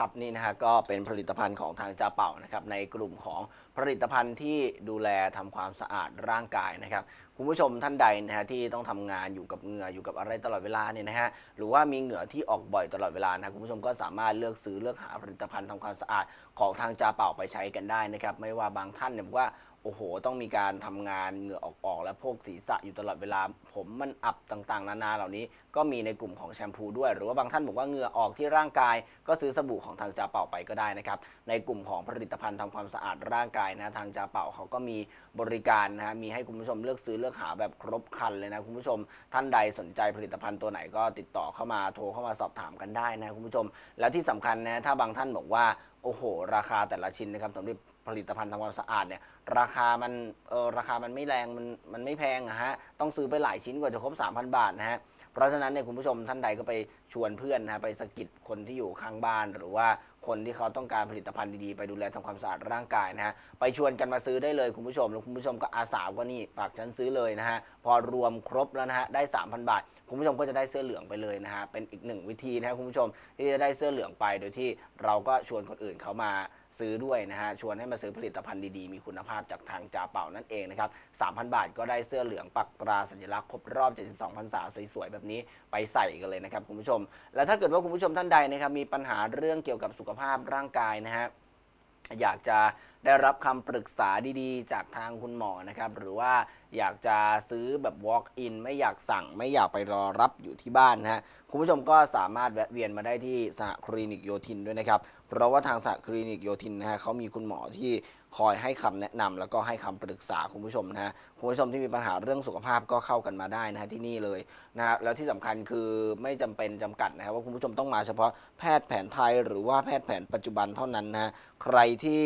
ครับนี่นะฮะก็เป็นผลิตภัณฑ์ของทางจ่าเป่านะครับ ในกลุ่มของผลิตภัณฑ์ที่ดูแลทำความสะอาดร่างกายนะครับคุณผู้ชมท่านใดนะฮะที่ต้องทำงานอยู่กับเหงื่ออยู่กับอะไรตลอดเวลาเนี่ยนะฮะหรือว่ามีเหงื่อที่ออกบ่อยตลอดเวลานะคุณผู้ชมก็สามารถเลือกซื้อเลือกหาผลิตภัณฑ์ทำความสะอาดของทางจ่าเป่าไปใช้กันได้นะครับไม่ว่าบางท่านเนี่ยว่าโอ้โห ต้องมีการทำงานเหงื่อออกออกและพวกศีรษะอยู่ตลอดเวลาผมมันอับต่างๆนานาเหล่านี้ก็มีในกลุ่มของแชมพูด้วย หรือว่าบางท่านบอกว่าเหงื่อออกที่ร่างกายก็ซื้อสบู่ของทางจาเป่าไปก็ได้นะครับ ในกลุ่มของผลิตภัณฑ์ทำความสะอาดร่างกายนะทางจาเป่าเขาก็มีบริการนะฮะมีให้คุณผู้ชมเลือกซื้อเลือกหาแบบครบคันเลยนะคุณผู้ชม ท่านใดสนใจผลิตภัณฑ์ตัวไหนก็ติดต่อเข้ามาโทรเข้ามาสอบถามกันได้นะคุณผู้ชม แล้วที่สำคัญนะถ้าบางท่านบอกว่าโอ้โห ราคาแต่ละชิ้นนะครับสำหรับผลิตภัณฑ์ทำความสะอาดเนี่ยราคามันเออราคามันไม่แรงมันมันไม่แพงนะฮะต้องซื้อไปหลายชิ้นกว่าจะครบ3,000 บาทนะฮะเพราะฉะนั้นเนี่ยคุณผู้ชมท่านใดก็ไปชวนเพื่อนนะะไปสกิดคนที่อยู่ข้างบ้าน หรือว่าคนที่เขาต้องการผลิตภัณฑ์ดีๆ ไปดูแลทำความสะอาดร่างกายนะฮะไปชวนกันมาซื้อได้เลย คุณผู้ชมแล้วคุณผู้ชมก็อาสาว่านี่ ฝากฉันซื้อเลยนะฮะพอรวมครบแล้วนะฮะได้ 3,000 บาท คุณผู้ชมก็จะได้เสื้อเหลืองไปเลยนะฮะเป็นอีกหนึ่งวิธีนะคคุณผู้ชมที่จะได้เสื้อเหลืองไป โดยที่เราก็ชวนคนอื่นเขามาซื้อด้วยนะฮะ ชวนให้มาซื้อผลิตภัณฑ์ดีๆ มีคุณภาพจากทางจ่าเป่านั่นเองนะครับ 3,000 บาทก็ได้เสื้อเหลืองปักตราสัญลักษณ์ครบรอบ 72พรรษาสวยๆแบบนี้ไปใส่กันเลยนะครับคุณผู้ชม และถ้าเกิดว่าคุณผู้ชมท่านใดนะครับ มีปัญหาเรื่องเกี่ยวกับสุขภาพร่างกายนะฮะ อยากจะได้รับคำปรึกษาดีๆ จากทางคุณหมอนะครับหรือว่าอยากจะซื้อแบบ walk in ไม่อยากสั่งไม่อยากไปรอรับอยู่ที่บ้านนะฮะคุณผู้ชมก็สามารถแวะเวียนมาได้ที่สหคลินิกโยธินด้วยนะครับ เพราะว่าทางสหคลินิกโยธินนะฮะเขามีคุณหมอที่คอยให้คำแนะนำ แล้วก็ให้คำปรึกษาคุณผู้ชมนะฮะคุณผู้ชมที่มีปัญหาเรื่องสุขภาพก็เข้ากันมาได้นะฮะที่นี่เลยนะฮะแล้วที่สำคัญคือไม่จำเป็นจำกัดนะครับว่าคุณผู้ชมต้องมาเฉพาะแพทย์แผนไทย หรือว่าแพทย์แผนปัจจุบันเท่านั้นนะฮะใครที่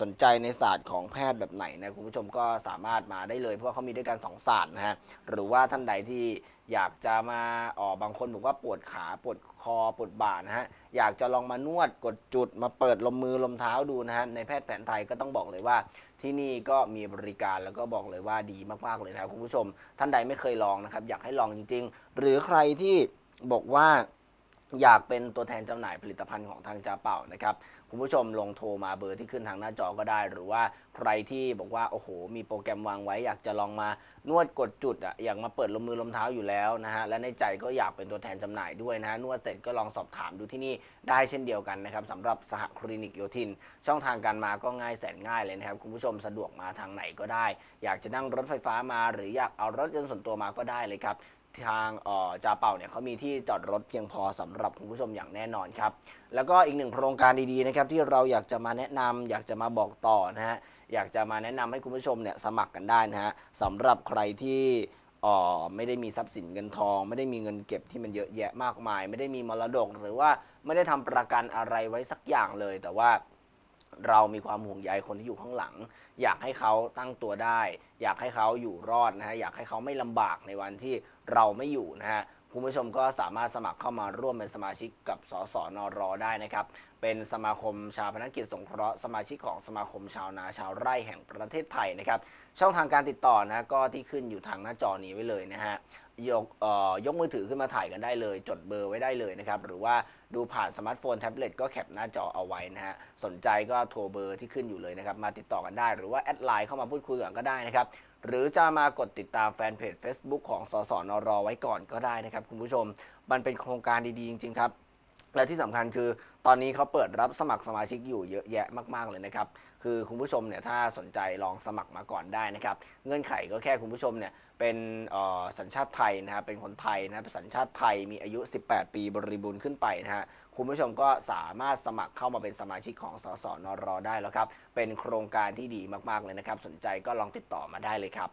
สนใจในศาสตร์ของแพทย์แบบไหนนะคุณผู้ชมก็สามารถมาได้เลย เพราะว่าเขามีด้วยกันสองศาสตร์นะฮะหรือว่าท่านใดที่อยากจะมาออบางคนบอกว่าปวดขาปวดคอปวดบ่านะฮะอยากจะลองมานวดกดจุดมาเปิดลมมือลมเท้าดูนะฮะในแพทย์แผนไทยก็ต้องบอกเลยว่า ที่นี่ก็มีบริการแล้วก็บอกเลยว่าดีมากๆเลยนะคุณผู้ชม ท่านใดไม่เคยลองนะครับอยากให้ลองจริง ๆ หรือใครที่บอกว่าอยากเป็นตัวแทนจำหน่ายผลิตภัณฑ์ของทางจาเป่านะครับคุณผู้ชมลองโทรมาเบอร์ที่ขึ้นทางหน้าจอก็ได้ หรือว่าใครที่บอกว่าโอ้โห มีโปรแกรมวางไว้ อยากจะลองมานวดกดจุดอ่ะอยากมาเปิดลมมือลมเท้าอยู่แล้วนะฮะ และในใจก็อยากเป็นตัวแทนจำหน่ายด้วยนะฮะนวดเสร็จก็ลองสอบถามดูที่นี่ได้เช่นเดียวกันนะครับสำหรับสหคลินิกโยทิน ช่องทางการมาก็ง่ายแสนง่ายเลยนะครับคุณผู้ชมสะดวกมาทางไหนก็ได้อยากจะนั่งรถไฟฟ้ามาหรืออยากเอารถยนต์ส่วนตัวมาก็ได้เลยครับทางจาเป่าเนี่ยเขามีที่จอดรถเพียงพอสำหรับคุณผู้ชมอย่างแน่นอนครับ แล้วก็อีกหนึ่งโครงการดีๆ นะครับที่เราอยากจะมาแนะนำอยากจะมาบอกต่อนะฮะอยากจะมาแนะนำให้คุณผู้ชมเนี่ยสมัครกันได้นะฮะสำหรับใครที่อ๋อไม่ได้มีทรัพย์สินเงินทอง ไม่ได้มีเงินเก็บที่มันเยอะแยะมากมาย ไม่ได้มีมรดกหรือว่าไม่ได้ทำประกันอะไรไว้สักอย่างเลยแต่ว่าเรามีความห่วงใยคนที่อยู่ข้างหลัง อยากให้เขาตั้งตัวได้ อยากให้เขาอยู่รอดนะฮะอยากให้เขาไม่ลำบากในวันที่เราไม่อยู่นะฮะคุณผู้ชมก็สามารถสมัครเข้ามาร่วมเป็นสมาชิกกับสสนรได้นะครับ เป็นสมาคมชาวพนักกิจสงเคราะห์สมาชิกของสมาคมชาวนาชาวไร่แห่งประเทศไทยนะครับ ช่องทางการติดต่อนะก็ที่ขึ้นอยู่ทางหน้าจอนี้ไว้เลยนะฮะยกยกมือถือขึ้นมาถ่ายกันได้เลย จดเบอร์ไว้ได้เลยนะครับหรือว่าดูผ่านสมาร์ทโฟนแท็บเล็ตก็แคปหน้าจอเอาไว้นะฮะสนใจก็โทรเบอร์ที่ขึ้นอยู่เลยนะครับมาติดต่อกันได้ หรือว่าแอดไลน์เข้ามาพูดคุยกันก็ได้นะครับ หรือจะมากดติดตามแฟนเพจ Facebook ของสสนรไว้ก่อนก็ได้นะครับคุณผู้ชมมันเป็นโครงการดีๆจริงๆครับและที่สำคัญคือตอนนี้เขาเปิดรับสมัครสมาชิกอยู่เยอะแยะมาก ๆเลยนะครับ คือคุณผู้ชมเนี่ยถ้าสนใจลองสมัครมาก่อนได้นะครับ เงื่อนไขก็แค่คุณผู้ชมเนี่ยเป็นสัญชาติไทยนะครับเป็นคนไทยนะครับสัญชาติไทยมีอายุ 18 ปีบริบูรณ์ขึ้นไปนะฮะคุณผู้ชมก็สามารถสมัครเข้ามาเป็นสมาชิกของ สสนรได้แล้วครับเป็นโครงการที่ดีมากๆเลยนะครับ สนใจก็ลองติดต่อมาได้เลยครับ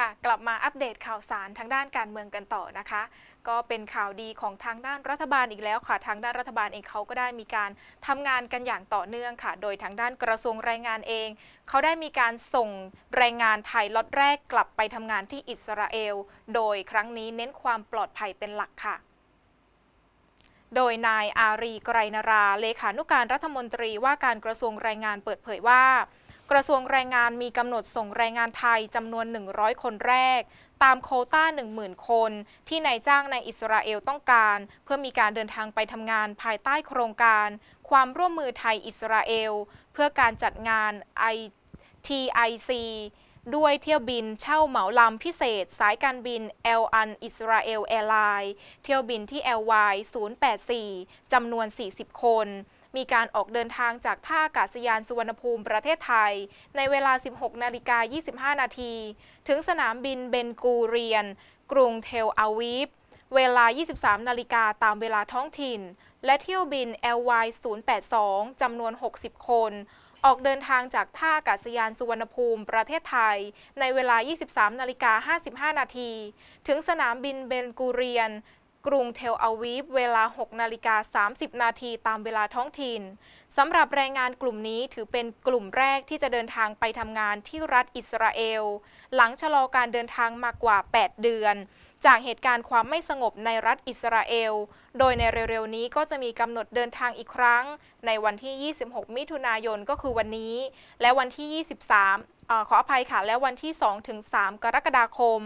ค่ะกลับมาอัปเดตข่าวสารทางด้านการเมืองกันต่อนะคะ ก็เป็นข่าวดีของทางด้านรัฐบาลอีกแล้วค่ะ ทางด้านรัฐบาลเองเขาก็ได้มีการทำงานกันอย่างต่อเนื่องค่ะ โดยทางด้านกระทรวงแรงงานเองเขาได้มีการส่งแรงงานไทยล็อตแรกกลับไปทำงานที่อิสราเอลโดยครั้งนี้เน้นความปลอดภัยเป็นหลักค่ะ โดยนายอารีไกรนราเลขานุการรัฐมนตรีว่าการกระทรวงแรงงานเปิดเผยว่ากระทรวงแรงงานมีกำหนดส่งแรงงานไทยจำนวน 100 คนแรก ตามโคต้า 10,000 คนที่นายจ้างในอิสราเอลต้องการ เพื่อมีการเดินทางไปทำงานภายใต้โครงการ ความร่วมมือไทยอิสราเอล เพื่อการจัดงาน ITIC ด้วยเที่ยวบินเช่าเหมาลำพิเศษสายการบินเอลอันอิสราเอลแอร์ไลน์เที่ยวบินที่ LY 084จำนวน 40 คนมีการออกเดินทางจากท่าอากาศยานสุวรรณภูมิประเทศไทย ในเวลา 16 นาฬิกา 25 นาที ถึงสนามบินเบนกูเรียน กรุงเทลอาวีฟเวลา 23 นาฬิกาตามเวลาท้องถิ่น และเที่ยวบิน LY 082จำนวน 60 คน ออกเดินทางจากท่าอากาศยานสุวรรณภูมิประเทศไทย ในเวลา 23 นาฬิกา 55 นาที ถึงสนามบินเบนกูเรียนกรุงเทลอาวีฟเวลา 6นาฬิกา30นาทีตามเวลาท้องถิ่นสำหรับแรงงานกลุ่มนี้ถือเป็นกลุ่มแรกที่จะเดินทางไปทำงานที่รัฐอิสราเอล หลังชะลอการเดินทางมากว่า 8 เดือน จากเหตุการณ์ความไม่สงบในรัฐอิสราเอล โดยในเร็วๆนี้ก็จะมีกำหนดเดินทางอีกครั้ง ในวันที่ 26 มิถุนายนก็คือวันนี้ และวันที่ 23ขออภัยค่ะ แล้ววันที่ 2-3กรกฎาคม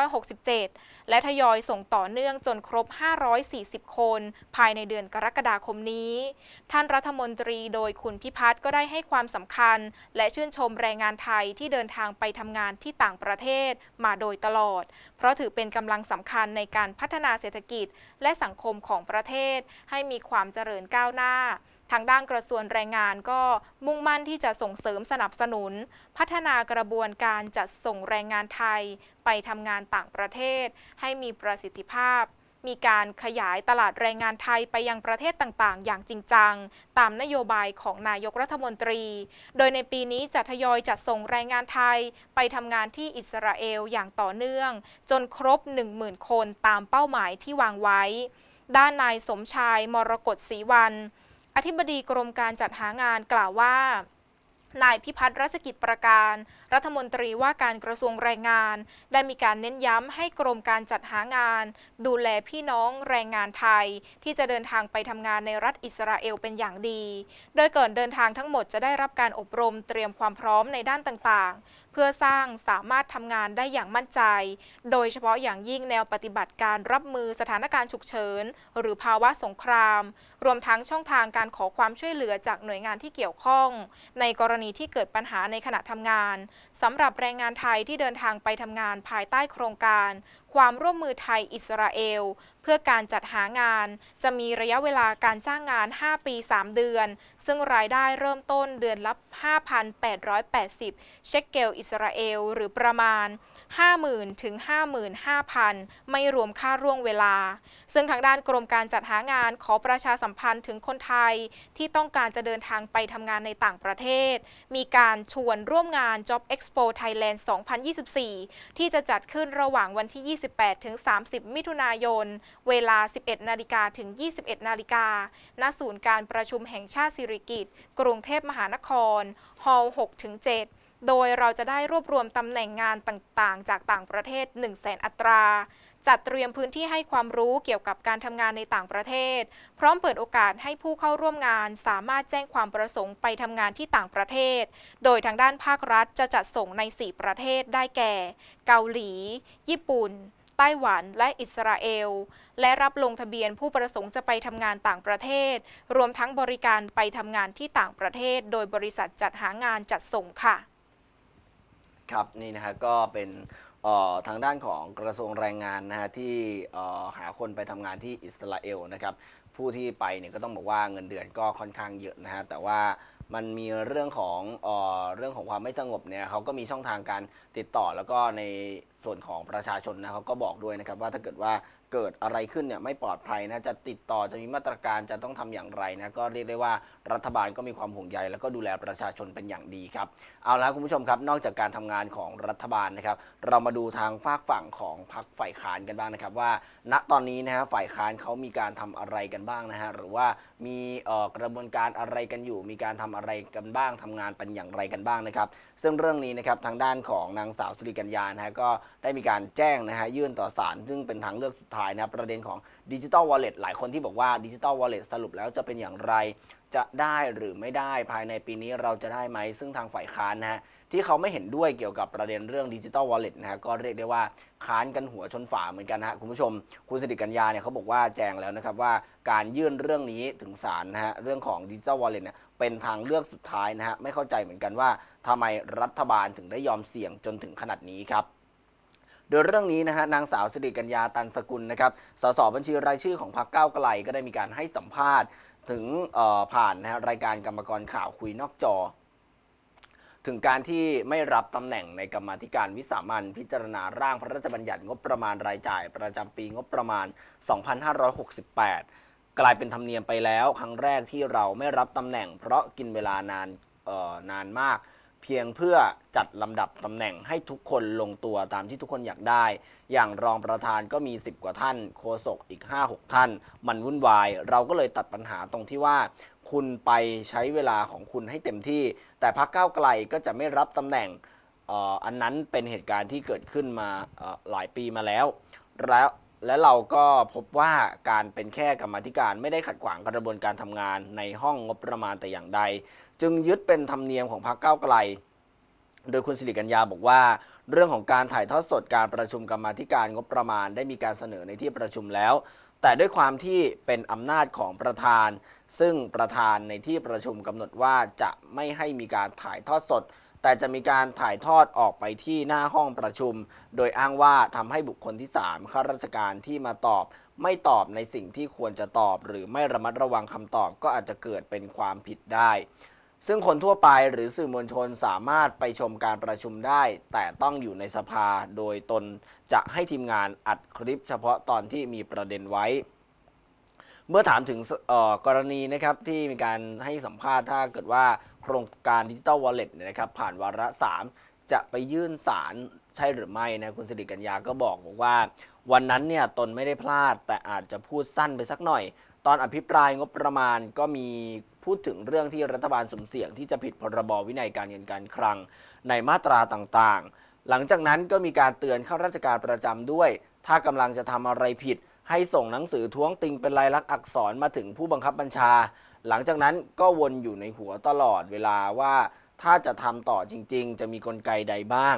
2567 และทยอยส่งต่อเนื่องจนครบ 540 คน ภายในเดือนกรกฎาคมนี้ ท่านรัฐมนตรีโดยคุณพิพัฒน์ก็ได้ให้ความสำคัญ และชื่นชมแรงงานไทยที่เดินทางไปทำงานที่ต่างประเทศมาโดยตลอด เพราะถือเป็นกำลังสำคัญในการพัฒนาเศรษฐกิจและสังคมของประเทศ ให้มีความเจริญก้าวหน้าทางด้านกระทรวงแรงงานก็มุ่งมั่นที่จะส่งเสริมสนับสนุน พัฒนากระบวนการจัดส่งแรงงานไทย ไปทำงานต่างประเทศ ให้มีประสิทธิภาพ มีการขยายตลาดแรงงานไทยไปยังประเทศต่าง ๆ อย่างจริงจังตามนโยบายของนายกรัฐมนตรี โดยในปีนี้จะทยอยจัดส่งแรงงานไทย ไปทำงานที่อิสราเอลอย่างต่อเนื่อง จนครบ10,000คนตามเป้าหมายที่วางไว้ ด้านนายสมชายมรกตศรีวันอธิบดีกรมการจัดหางานกล่าวว่า นายพิพัฒน์รัชกิจประการ รัฐมนตรีว่าการกระทรวงแรงงาน ได้มีการเน้นย้ำให้กรมการจัดหางาน ดูแลพี่น้องแรงงานไทย ที่จะเดินทางไปทำงานในรัฐอิสราเอลเป็นอย่างดี โดยก่อนเดินทางทั้งหมดจะได้รับการอบรมเตรียมความพร้อมในด้านต่างพื่อสร้างสามารถทำงานได้อย่างมั่นใจ โดยเฉพาะอย่างยิ่งแนวปฏิบัติการรับมือสถานการณ์ฉุกเฉิน หรือภาวะสงคราม รวมทั้งช่องทางการขอความช่วยเหลือจากหน่วยงานที่เกี่ยวข้อง ในกรณีที่เกิดปัญหาในขณะทำงานสำหรับแรงงานไทยที่เดินทางไปทำงานภายใต้โครงการความร่วมมือไทยอิสราเอล เพื่อการจัดหางาน จะมีระยะเวลาการจ้างงาน 5 ปี 3 เดือน ซึ่งรายได้เริ่มต้นเดือนละ5,880 เชกเกล อิสราเอลหรือประมาณ50,000ถึง55,000 ไม่รวมค่าร่วงเวลา ซึ่งทางด้านกรมการจัดหางานขอประชาสัมพันธ์ถึงคนไทย ที่ต้องการจะเดินทางไปทำงานในต่างประเทศ มีการชวนร่วมงาน Job Expo Thailand 2024 ที่จะจัดขึ้นระหว่างวันที่ 28 ถึง 30 มิถุนายน เวลา 11นาฬิกาถึง 21นาฬิกาณศูนย์การประชุมแห่งชาติสิริกิติ์กรุงเทพมหานครฮอลล์6ถึง7โดยเราจะได้รวบรวมตำแหน่งงานต่าง ๆ จากต่างประเทศ 1 0 0 0 0 0อัตรา จัดเตรียมพื้นที่ให้ความรู้เกี่ยวกับการทำงานในต่างประเทศ พร้อมเปิดโอกาสให้ผู้เข้าร่วมงานสามารถแจ้งความประสงค์ไปทำงานที่ต่างประเทศ โดยทางด้านภาครัฐจะจัดส่งใน 4 ประเทศได้แก่ เกาหลี ญี่ปุ่น ไต้หวันและอิสราเอล และรับลงทะเบียนผู้ประสงค์จะไปทำงานต่างประเทศ รวมทั้งบริการไปทำงานที่ต่างประเทศ โดยบริษัทจัดหางานจัดส่งค่ะครับนี่นะฮะก็เป็นทางด้านของกระทรวงแรงงานนะฮะที่หาคนไปทำงานที่อิสราเอลนะครับผู้ที่ไปเนี่ยก็ต้องบอกว่าเงินเดือนก็ค่อนข้างเยอะนะฮะแต่ว่ามันมีเรื่องของเรื่องของความไม่สงบเนี่ยเขาก็มีช่องทางการติดต่อแล้วก็ในส่วนของประชาชนนะเขาก็บอกด้วยนะครับ ว่าถ้าเกิดว่าเกิดอะไรขึ้นเนี่ยไม่ปลอดภัยนะจะติดต่อจะมีมาตรการจะต้องทำอย่างไรนะก็เรียกได้ว่า รัฐบาลก็มีความห่วงใยแล้วก็ดูแลประชาชนเป็นอย่างดีครับ เอาละคุณผู้ชมครับนอกจากการทำงานของรัฐบาลนะครับ เรามาดูทางฝากฝั่งของพรรคฝ่ายค้านกันบ้างนะครับ ว่าณตอนนี้นะฮะฝ่ายค้านเขามีการทำอะไรกันบ้างนะฮะหรือว่ามีกระบวนการอะไรกันอยู่มีการทำอะไรกันบ้าง ทำงานเป็นอย่างไรกันบ้างนะครับ ซึ่งเรื่องนี้นะครับทางด้านของนางสาวสิริกัญญานะฮะก็ได้มีการแจ้งนะฮะยื่นต่อศาลซึ่งเป็นทางเลือกสุดท้ายนะประเด็นของดิจิตอลวอลเล็ตหลายคนที่บอกว่าดิจิตอลวอลเล็ตสรุปแล้วจะเป็นอย่างไร จะได้หรือไม่ได้ภายในปีนี้เราจะได้ไหม ซึ่งทางฝ่ายค้านนะฮะที่เขาไม่เห็นด้วยเกี่ยวกับประเด็นเรื่องดิจิตอลวอลเล็ตนะฮะก็เรียกได้ว่าค้านกันหัวชนฝาเหมือนกันนะฮะคุณผู้ชม คุณสิริกัญญาเนี่ยเขาบอกว่าแจ้งแล้วนะครับว่าการยื่นเรื่องนี้ถึงศาลนะฮะเรื่องของดิจิตอลวอลเล็ตเนี่ยเป็นทางเลือกสุดท้ายนะฮะไม่เข้าใจเหมือนกันว่าทำไมรัฐบาลถึงได้ยอมเสี่ยงจนถึงขนาดนี้ครับโดยเรื่องนี้นะฮะนางสาวสิริกัญญาตันสกุลนะครับสสบัญชีรายชื่อของพรรคก้าวไกล ก็ได้มีการให้สัมภาษณ์ถึงผ่านนะฮะรายการกรรมกรข่าวคุยนอกจอ ถึงการที่ไม่รับตำแหน่งในกรรมธิการวิสามันพิจารณาร่างพระราชบัญญัติงบประมาณรายจ่าย ประจำปีงบประมาณ 2568 กลายเป็นธรรมเนียมไปแล้วครั้งแรกที่เราไม่รับตำแหน่ง เพราะกินเวลานานนานมากเพียงเพื่อจัดลำดับตำแหน่งให้ทุกคนลงตัวตามที่ทุกคนอยากได้ อย่างรองประธานก็มี 10 กว่าท่านโฆษกอีก 5-6 ท่าน มันวุ่นวาย เราก็เลยตัดปัญหาตรงที่ว่าคุณไปใช้เวลาของคุณให้เต็มที่ แต่พักเก้าไกลก็จะไม่รับตำแหน่ง อันนั้นเป็นเหตุการณ์ที่เกิดขึ้นมาหลายปีมาแล้ว แล้วและเราก็พบว่าการเป็นแค่กรรมธิการ ไม่ได้ขัดขวางกระบวนการทำงานในห้องงบประมาณแต่อย่างใดจึงยึดเป็นธรรมเนียมของพรรคก้าวไกล โดยคุณสิริกัญญาบอกว่า เรื่องของการถ่ายทอดสดการประชุมกรรมาธิการงบประมาณ ได้มีการเสนอในที่ประชุมแล้ว แต่ด้วยความที่เป็นอำนาจของประธาน ซึ่งประธานในที่ประชุมกำหนดว่าจะไม่ให้มีการถ่ายทอดสด แต่จะมีการถ่ายทอดออกไปที่หน้าห้องประชุม โดยอ้างว่าทำให้บุคคลที่3ข้าราชการที่มาตอบ ไม่ตอบในสิ่งที่ควรจะตอบ หรือไม่ระมัดระวังคำตอบ ก็อาจจะเกิดเป็นความผิดได้ซึ่งคนทั่วไปหรือสื่อมวลชนสามารถไปชมการประชุมได้ แต่ต้องอยู่ในสภา โดยตนจะให้ทีมงานอัดคลิปเฉพาะตอนที่มีประเด็นไว้ เมื่อถามถึงกรณีนะครับที่มีการให้สัมภาษณ์ถ้าเกิดว่าโครงการดิจิตอลวอลเล็ตนะครับ ผ่านวาระ 3 จะไปยื่นสารใช่หรือไม่นะคุณสิริกัญญาก็บอกว่า วันนั้นเนี่ยตนไม่ได้พลาดแต่อาจจะพูดสั้นไปสักหน่อย ตอนอภิปรายงบประมาณก็มีพูดถึงเรื่องที่รัฐบาลสมเสี่ยงที่จะผิดพรบวินัยการเงินการคลังในมาตราต่างๆ หลังจากนั้นก็มีการเตือนข้าราชการประจำด้วย ถ้ากำลังจะทำอะไรผิด ให้ส่งหนังสือท้วงติง เป็นลายลักษณ์อักษรมาถึงผู้บังคับบัญชา หลังจากนั้นก็วนอยู่ในหัวตลอดเวลาว่าถ้าจะทำต่อจริงๆ จะมีกลไกใดบ้าง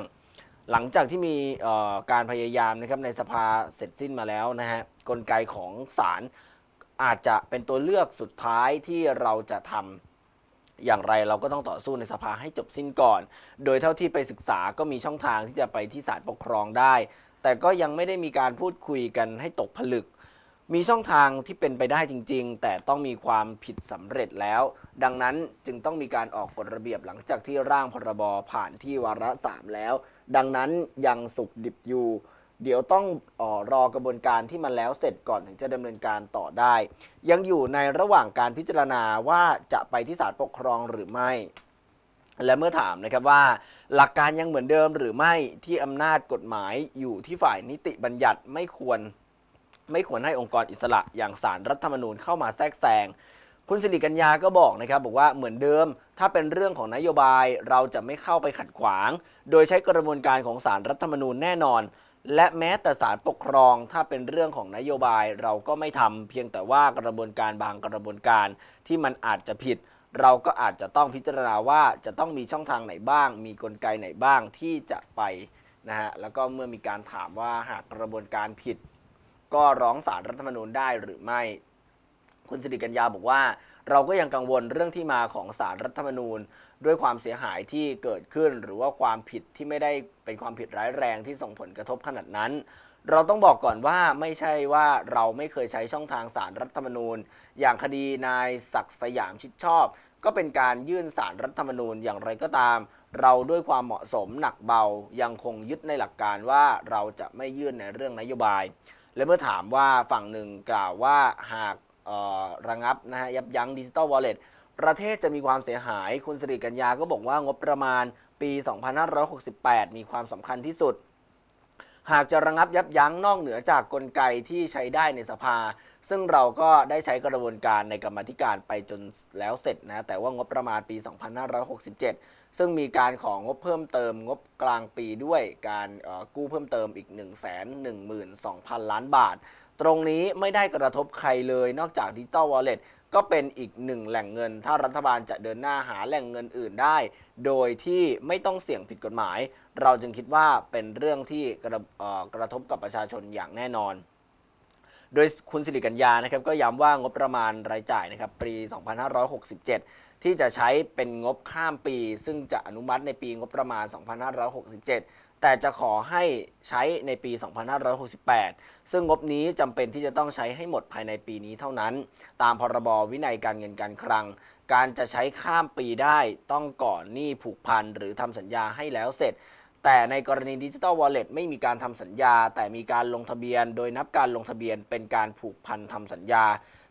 หลังจากที่มีการพยายามนะครับในสภาเสร็จสิ้นมาแล้วนะฮะกลไกของศาลอาจจะเป็นตัวเลือกสุดท้ายที่เราจะทำอย่างไรเราก็ต้องต่อสู้ในสภาให้จบสิ้นก่อน โดยเท่าที่ไปศึกษาก็มีช่องทางที่จะไปที่ศาลปกครองได้ แต่ก็ยังไม่ได้มีการพูดคุยกันให้ตกผลึก มีช่องทางที่เป็นไปได้จริงๆ แต่ต้องมีความผิดสำเร็จแล้ว ดังนั้นจึงต้องมีการออกกฎระเบียบหลังจากที่ร่างพรบผ่านที่วาระ3แล้ว ดังนั้นยังสุกดิบอยู่เดี๋ยวต้องออรอกระบวนการที่มันแล้วเสร็จก่อนถึงจะดำเนินการต่อได้ ยังอยู่ในระหว่างการพิจารณาว่าจะไปที่ศาลปกครองหรือไม่ และเมื่อถามนะครับว่า หลักการยังเหมือนเดิมหรือไม่ที่อำนาจกฎหมาย อยู่ที่ฝ่ายนิติบัญญัติไม่ควรไม่ควรให้องค์กรอิสระอย่างศาลรรัฐธรรมนูญเข้ามาแทรกแซงคุณสิริกัญญาก็บอกนะครับ บอกว่าเหมือนเดิม ถ้าเป็นเรื่องของนโยบายเราจะไม่เข้าไปขัดขวาง โดยใช้กระบวนการของสารรัฐธรรมนูญแน่นอนและแม้แต่สารปกครองถ้าเป็นเรื่องของนโยบายเราก็ไม่ทำเพียงแต่ว่ากระบวนการบางกระบวนการที่มันอาจจะผิด เราก็อาจจะต้องพิจารณาว่าจะต้องมีช่องทางไหนบ้าง มีกลไกไหนบ้างที่จะไปนะฮะแล้วก็เมื่อมีการถามว่าหากกระบวนการผิด ก็ร้องสารรัฐธรรมนูญได้หรือไม่ คุณสิริกัญญาบอกว่า เราก็ยังกังวลเรื่องที่มาของสารรัฐธรรมนูญด้วยความเสียหายที่เกิดขึ้น หรือว่าความผิดที่ไม่ได้เป็นความผิดร้ายแรงที่ส่งผลกระทบขนาดนั้น เราต้องบอกก่อนว่าไม่ใช่ว่าเราไม่เคยใช้ช่องทางสารรัฐธรรมนูญ อย่างคดีนายศักสยามชิดชอบ ก็เป็นการยื่นสารรัฐธรรมนูญอย่างไรก็ตามเราด้วยความเหมาะสมหนักเบายังคงยึดในหลักการว่าเราจะไม่ยื่นในเรื่องนโยบาย และเมื่อถามว่าฝั่งหนึ่งกล่าวว่าหากระงับนะฮะยับยั้งดิจิตอลวอลเล็ตประเทศจะมีความเสียหาย คุณสิริกัญญา ก็บอกว่างบประมาณปี 2568 มีความสำคัญที่สุด หากจะระงับยับยั้งนอกเหนือจากกลไกที่ใช้ได้ในสภา ซึ่งเราก็ได้ใช้กระบวนการในกรรมธิการไปจนแล้วเสร็จนะ แต่ว่างบประมาณปี 2567 ซึ่งมีการของงบเพิ่มเติมงบกลางปีด้วยการกู้เพิ่มเติมอีก 1,12,000 ล้านบาท ตรงนี้ไม่ได้กระทบใครเลยนอกจากดิจิตอลวอลเล็ตก็เป็นอีกหนึ่งแหล่งเงิน ถ้ารัฐบาลจะเดินหน้าหาแหล่งเงินอื่นได้ โดยที่ไม่ต้องเสี่ยงผิดกฎหมาย เราจึงคิดว่าเป็นเรื่องที่กระกระทบกับประชาชนอย่างแน่นอน โดยคุณสิริกัญญานะครับ ก็ย้ำว่างบประมาณรายจ่ายนะครับปี 2567 ที่จะใช้เป็นงบข้ามปี ซึ่งจะอนุมัติในปีงบประมาณ 2567แต่จะขอให้ใช้ในปี 2568 ซึ่งงบนี้จำเป็นที่จะต้องใช้ให้หมดภายในปีนี้เท่านั้น ตามพรบวินัยการเงินการคลัง การจะใช้ข้ามปีได้ต้องก่อนหนี้ผูกพันหรือทำสัญญาให้แล้วเสร็จ แต่ในกรณีดิจิตอลวอลเล็ตไม่มีการทำสัญญา แต่มีการลงทะเบียน โดยนับการลงทะเบียนเป็นการผูกพันทำสัญญา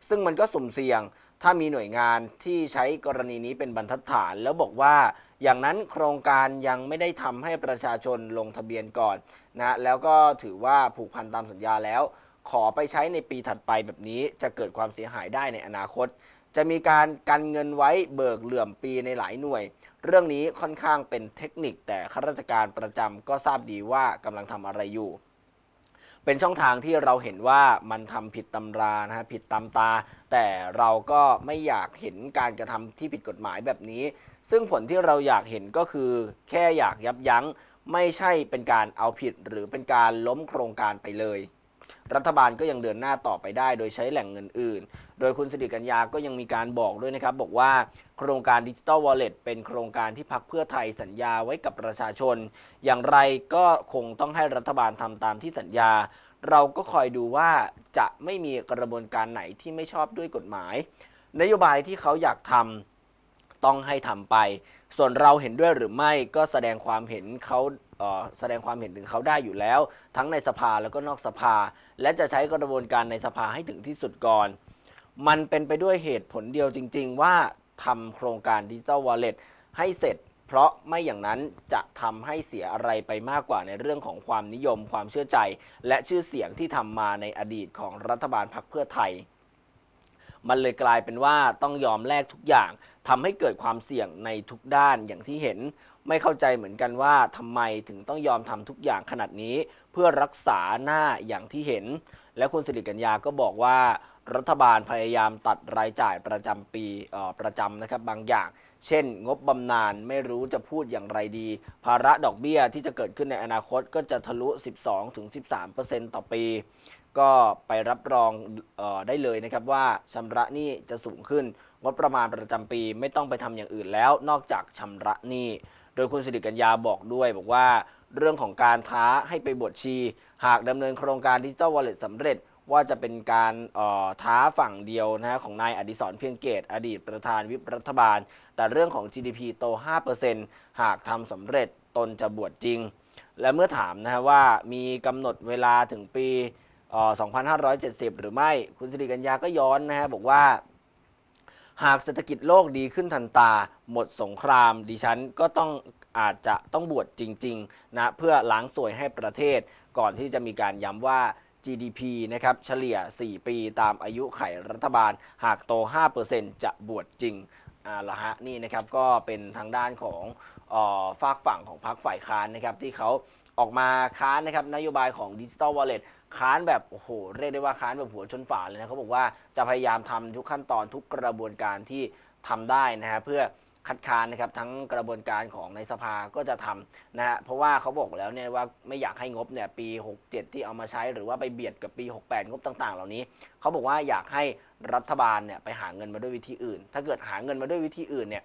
ซึ่งมันก็สุ่มเสี่ยงถ้ามีหน่วยงานที่ใช้กรณีนี้เป็นบรรทัดฐาน แล้วบอกว่า อย่างนั้นโครงการยังไม่ได้ทำให้ประชาชนลงทะเบียนก่อนนะแล้วก็ถือว่าผูกพันตามสัญญาแล้ว ขอไปใช้ในปีถัดไปแบบนี้จะเกิดความเสียหายได้ในอนาคต จะมีการกันเงินไว้เบิกเหลื่อมปีในหลายหน่วย เรื่องนี้ค่อนข้างเป็นเทคนิคแต่ข้าราชการประจำก็ทราบดีว่ากำลังทำอะไรอยู่เป็นช่องทางที่เราเห็นว่ามันทำผิดตำรานะฮะผิดตามตา แต่เราก็ไม่อยากเห็นการกระทำที่ผิดกฎหมายแบบนี้ ซึ่งผลที่เราอยากเห็นก็คือ แค่อยากยับยั้ง ไม่ใช่เป็นการเอาผิดหรือเป็นการล้มโครงการไปเลยรัฐบาลก็ยังเดินหน้าต่อไปได้โดยใช้แหล่งเงินอื่น โดยคุณสิริกัญญาก็ยังมีการบอกด้วยนะครับ บอกว่าโครงการดิจิตอลวอลเล็ตเป็นโครงการที่พักเพื่อไทยสัญญาไว้กับประชาชน อย่างไรก็คงต้องให้รัฐบาลทำตามที่สัญญา เราก็คอยดูว่าจะไม่มีกระบวนการไหนที่ไม่ชอบด้วยกฎหมาย นโยบายที่เขาอยากทำ ต้องให้ทำไป ส่วนเราเห็นด้วยหรือไม่ ก็แสดงความเห็นเขาแสดงความเห็นถึงเขาได้อยู่แล้ว ทั้งในสภาแล้วก็นอกสภา และจะใช้กระบวนการในสภาให้ถึงที่สุดก่อน มันเป็นไปด้วยเหตุผลเดียวจริงๆ ว่าทำโครงการดิจิทัลวอลเล็ตให้เสร็จ เพราะไม่อย่างนั้นจะทำให้เสียอะไรไปมากกว่าในเรื่องของความนิยม ความเชื่อใจ และชื่อเสียงที่ทำมาในอดีตของรัฐบาลพรรคเพื่อไทย มันเลยกลายเป็นว่าต้องยอมแลกทุกอย่างทำให้เกิดความเสี่ยงในทุกด้านอย่างที่เห็นไม่เข้าใจเหมือนกันว่าทำไมถึงต้องยอมทำทุกอย่างขนาดนี้ เพื่อรักษาหน้าอย่างที่เห็น และคุณสิริกัญญาก็บอกว่า รัฐบาลพยายามตัดรายจ่ายประจำปีประจำนะครับ บางอย่าง เช่น งบบำนาญไม่รู้จะพูดอย่างไรดี ภาระดอกเบี้ยที่จะเกิดขึ้นในอนาคตก็จะทะลุ 12-13%ต่อปี ก็ไปรับรองออได้เลยนะครับว่าชำระหนี้จะสูงขึ้น งบประมาณประจำปีไม่ต้องไปทำอย่างอื่นแล้วนอกจากชำระหนี้โดยคุณสิริกัญญาบอกด้วย บอกว่าเรื่องของการท้าให้ไปบวชชี หากดำเนินโครงการดิจิทัลวอลเล็ตสำเร็จ ว่าจะเป็นการท้าฝั่งเดียวนะฮะของนายอดิศรเพียงเกต อดีตประธานวิปรัฐบาล แต่เรื่องของ GDP โต 5%หากทำสำเร็จตนจะบวชจริง และเมื่อถามนะฮะว่ามีกำหนดเวลาถึงปี 2570 หรือไม่คุณสิริกัญญาก็ย้อนนะฮะบอกว่าหากเศรษฐกิจโลกดีขึ้นทันตา หมดสงคราม ดิฉันก็ต้องอาจจะต้องบวชจริง ๆ นะ เพื่อล้างสวยให้ประเทศ ก่อนที่จะมีการย้ำว่า GDP นะครับ เฉลี่ย 4 ปี ตามอายุไขรัฐบาล หากโต 5%จะบวชจริงอ่าละฮะนี่นะครับ ก็เป็นทางด้านของออฝากฝั่งของพรรคฝ่ายค้านนะครับ ที่เขาออกมาค้านนะครับนโยบายของดิจิตอลวอลเล็ตค้านแบบโอ้โหเรียกได้ว่าค้านแบบหัวชนฝาเลยนะเขาบอกว่าจะพยายามทำทุกขั้นตอนทุกกระบวนการที่ทำได้นะฮะเพื่อคัดค้านนะครับทั้งกระบวนการของในสภาก็จะทำนะฮะเพราะว่าเขาบอกแล้วเนี่ยว่าไม่อยากให้งบเนี่ยปี 67 ที่เอามาใช้หรือว่าไปเบียดกับปี 68 งบต่างๆ เหล่านี้ เขาบอกว่าอยากให้รัฐบาลเนี่ยไปหาเงินมาด้วยวิธีอื่น ถ้าเกิดหาเงินมาด้วยวิธีอื่นเนี่ย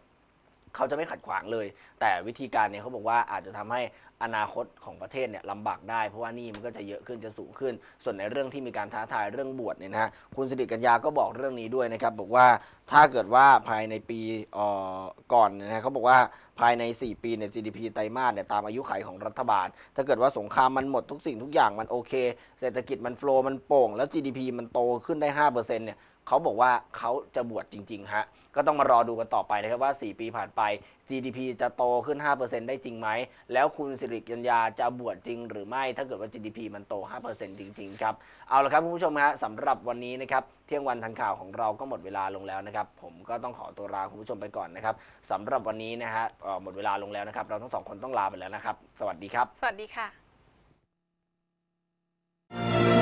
เขาจะไม่ขัดขวางเลย แต่วิธีการเนี่ยเขาบอกว่าอาจจะทำใหอนาคตของประเทศเนี่ยลำบากได้เพราะว่านี่มันก็จะเยอะขึ้นจะสูงขึ้น ส่วนในเรื่องที่มีการท้าทายเรื่องบวชเนี่ยนะฮะคุณสิริกัญญาก็บอกเรื่องนี้ด้วยนะครับบอกว่าถ้าเกิดว่าภายในปีก่อนนะฮะเขาบอกว่าภายใน 4 ปีเนี่ย GDP ไตรมาสเนี่ยตามอายุไขของรัฐบาล ถ้าเกิดว่าสงครามมันหมดทุกสิ่งทุกอย่างมันโอเค เศรษฐกิจมันโฟล์มันโป่ง แล้ว GDP มันโตขึ้นได้5%เนี่ยเขาบอกว่าเขาจะบวชจริงๆ ฮะ ก็ต้องมารอดูกันต่อไปนะครับ ว่า 4 ปีผ่านไป GDP จะโตขึ้น 5%ได้จริงไหม แล้วคุณสิริกัญญาจะบวชจริงหรือไม่ ถ้าเกิดว่า GDP มันโต 5%จริงๆ ครับ เอาละครับคุณผู้ชมฮะสำหรับวันนี้นะครับ เที่ยงวันทันข่าวของเราก็หมดเวลาลงแล้วนะครับ ผมก็ต้องขอตัวลาคุณผู้ชมไปก่อนนะครับสำหรับวันนี้นะฮะหมดเวลาลงแล้วนะครับ เราทั้งสองคนต้องลาไปแล้วนะครับ สวัสดีครับ สวัสดีค่ะ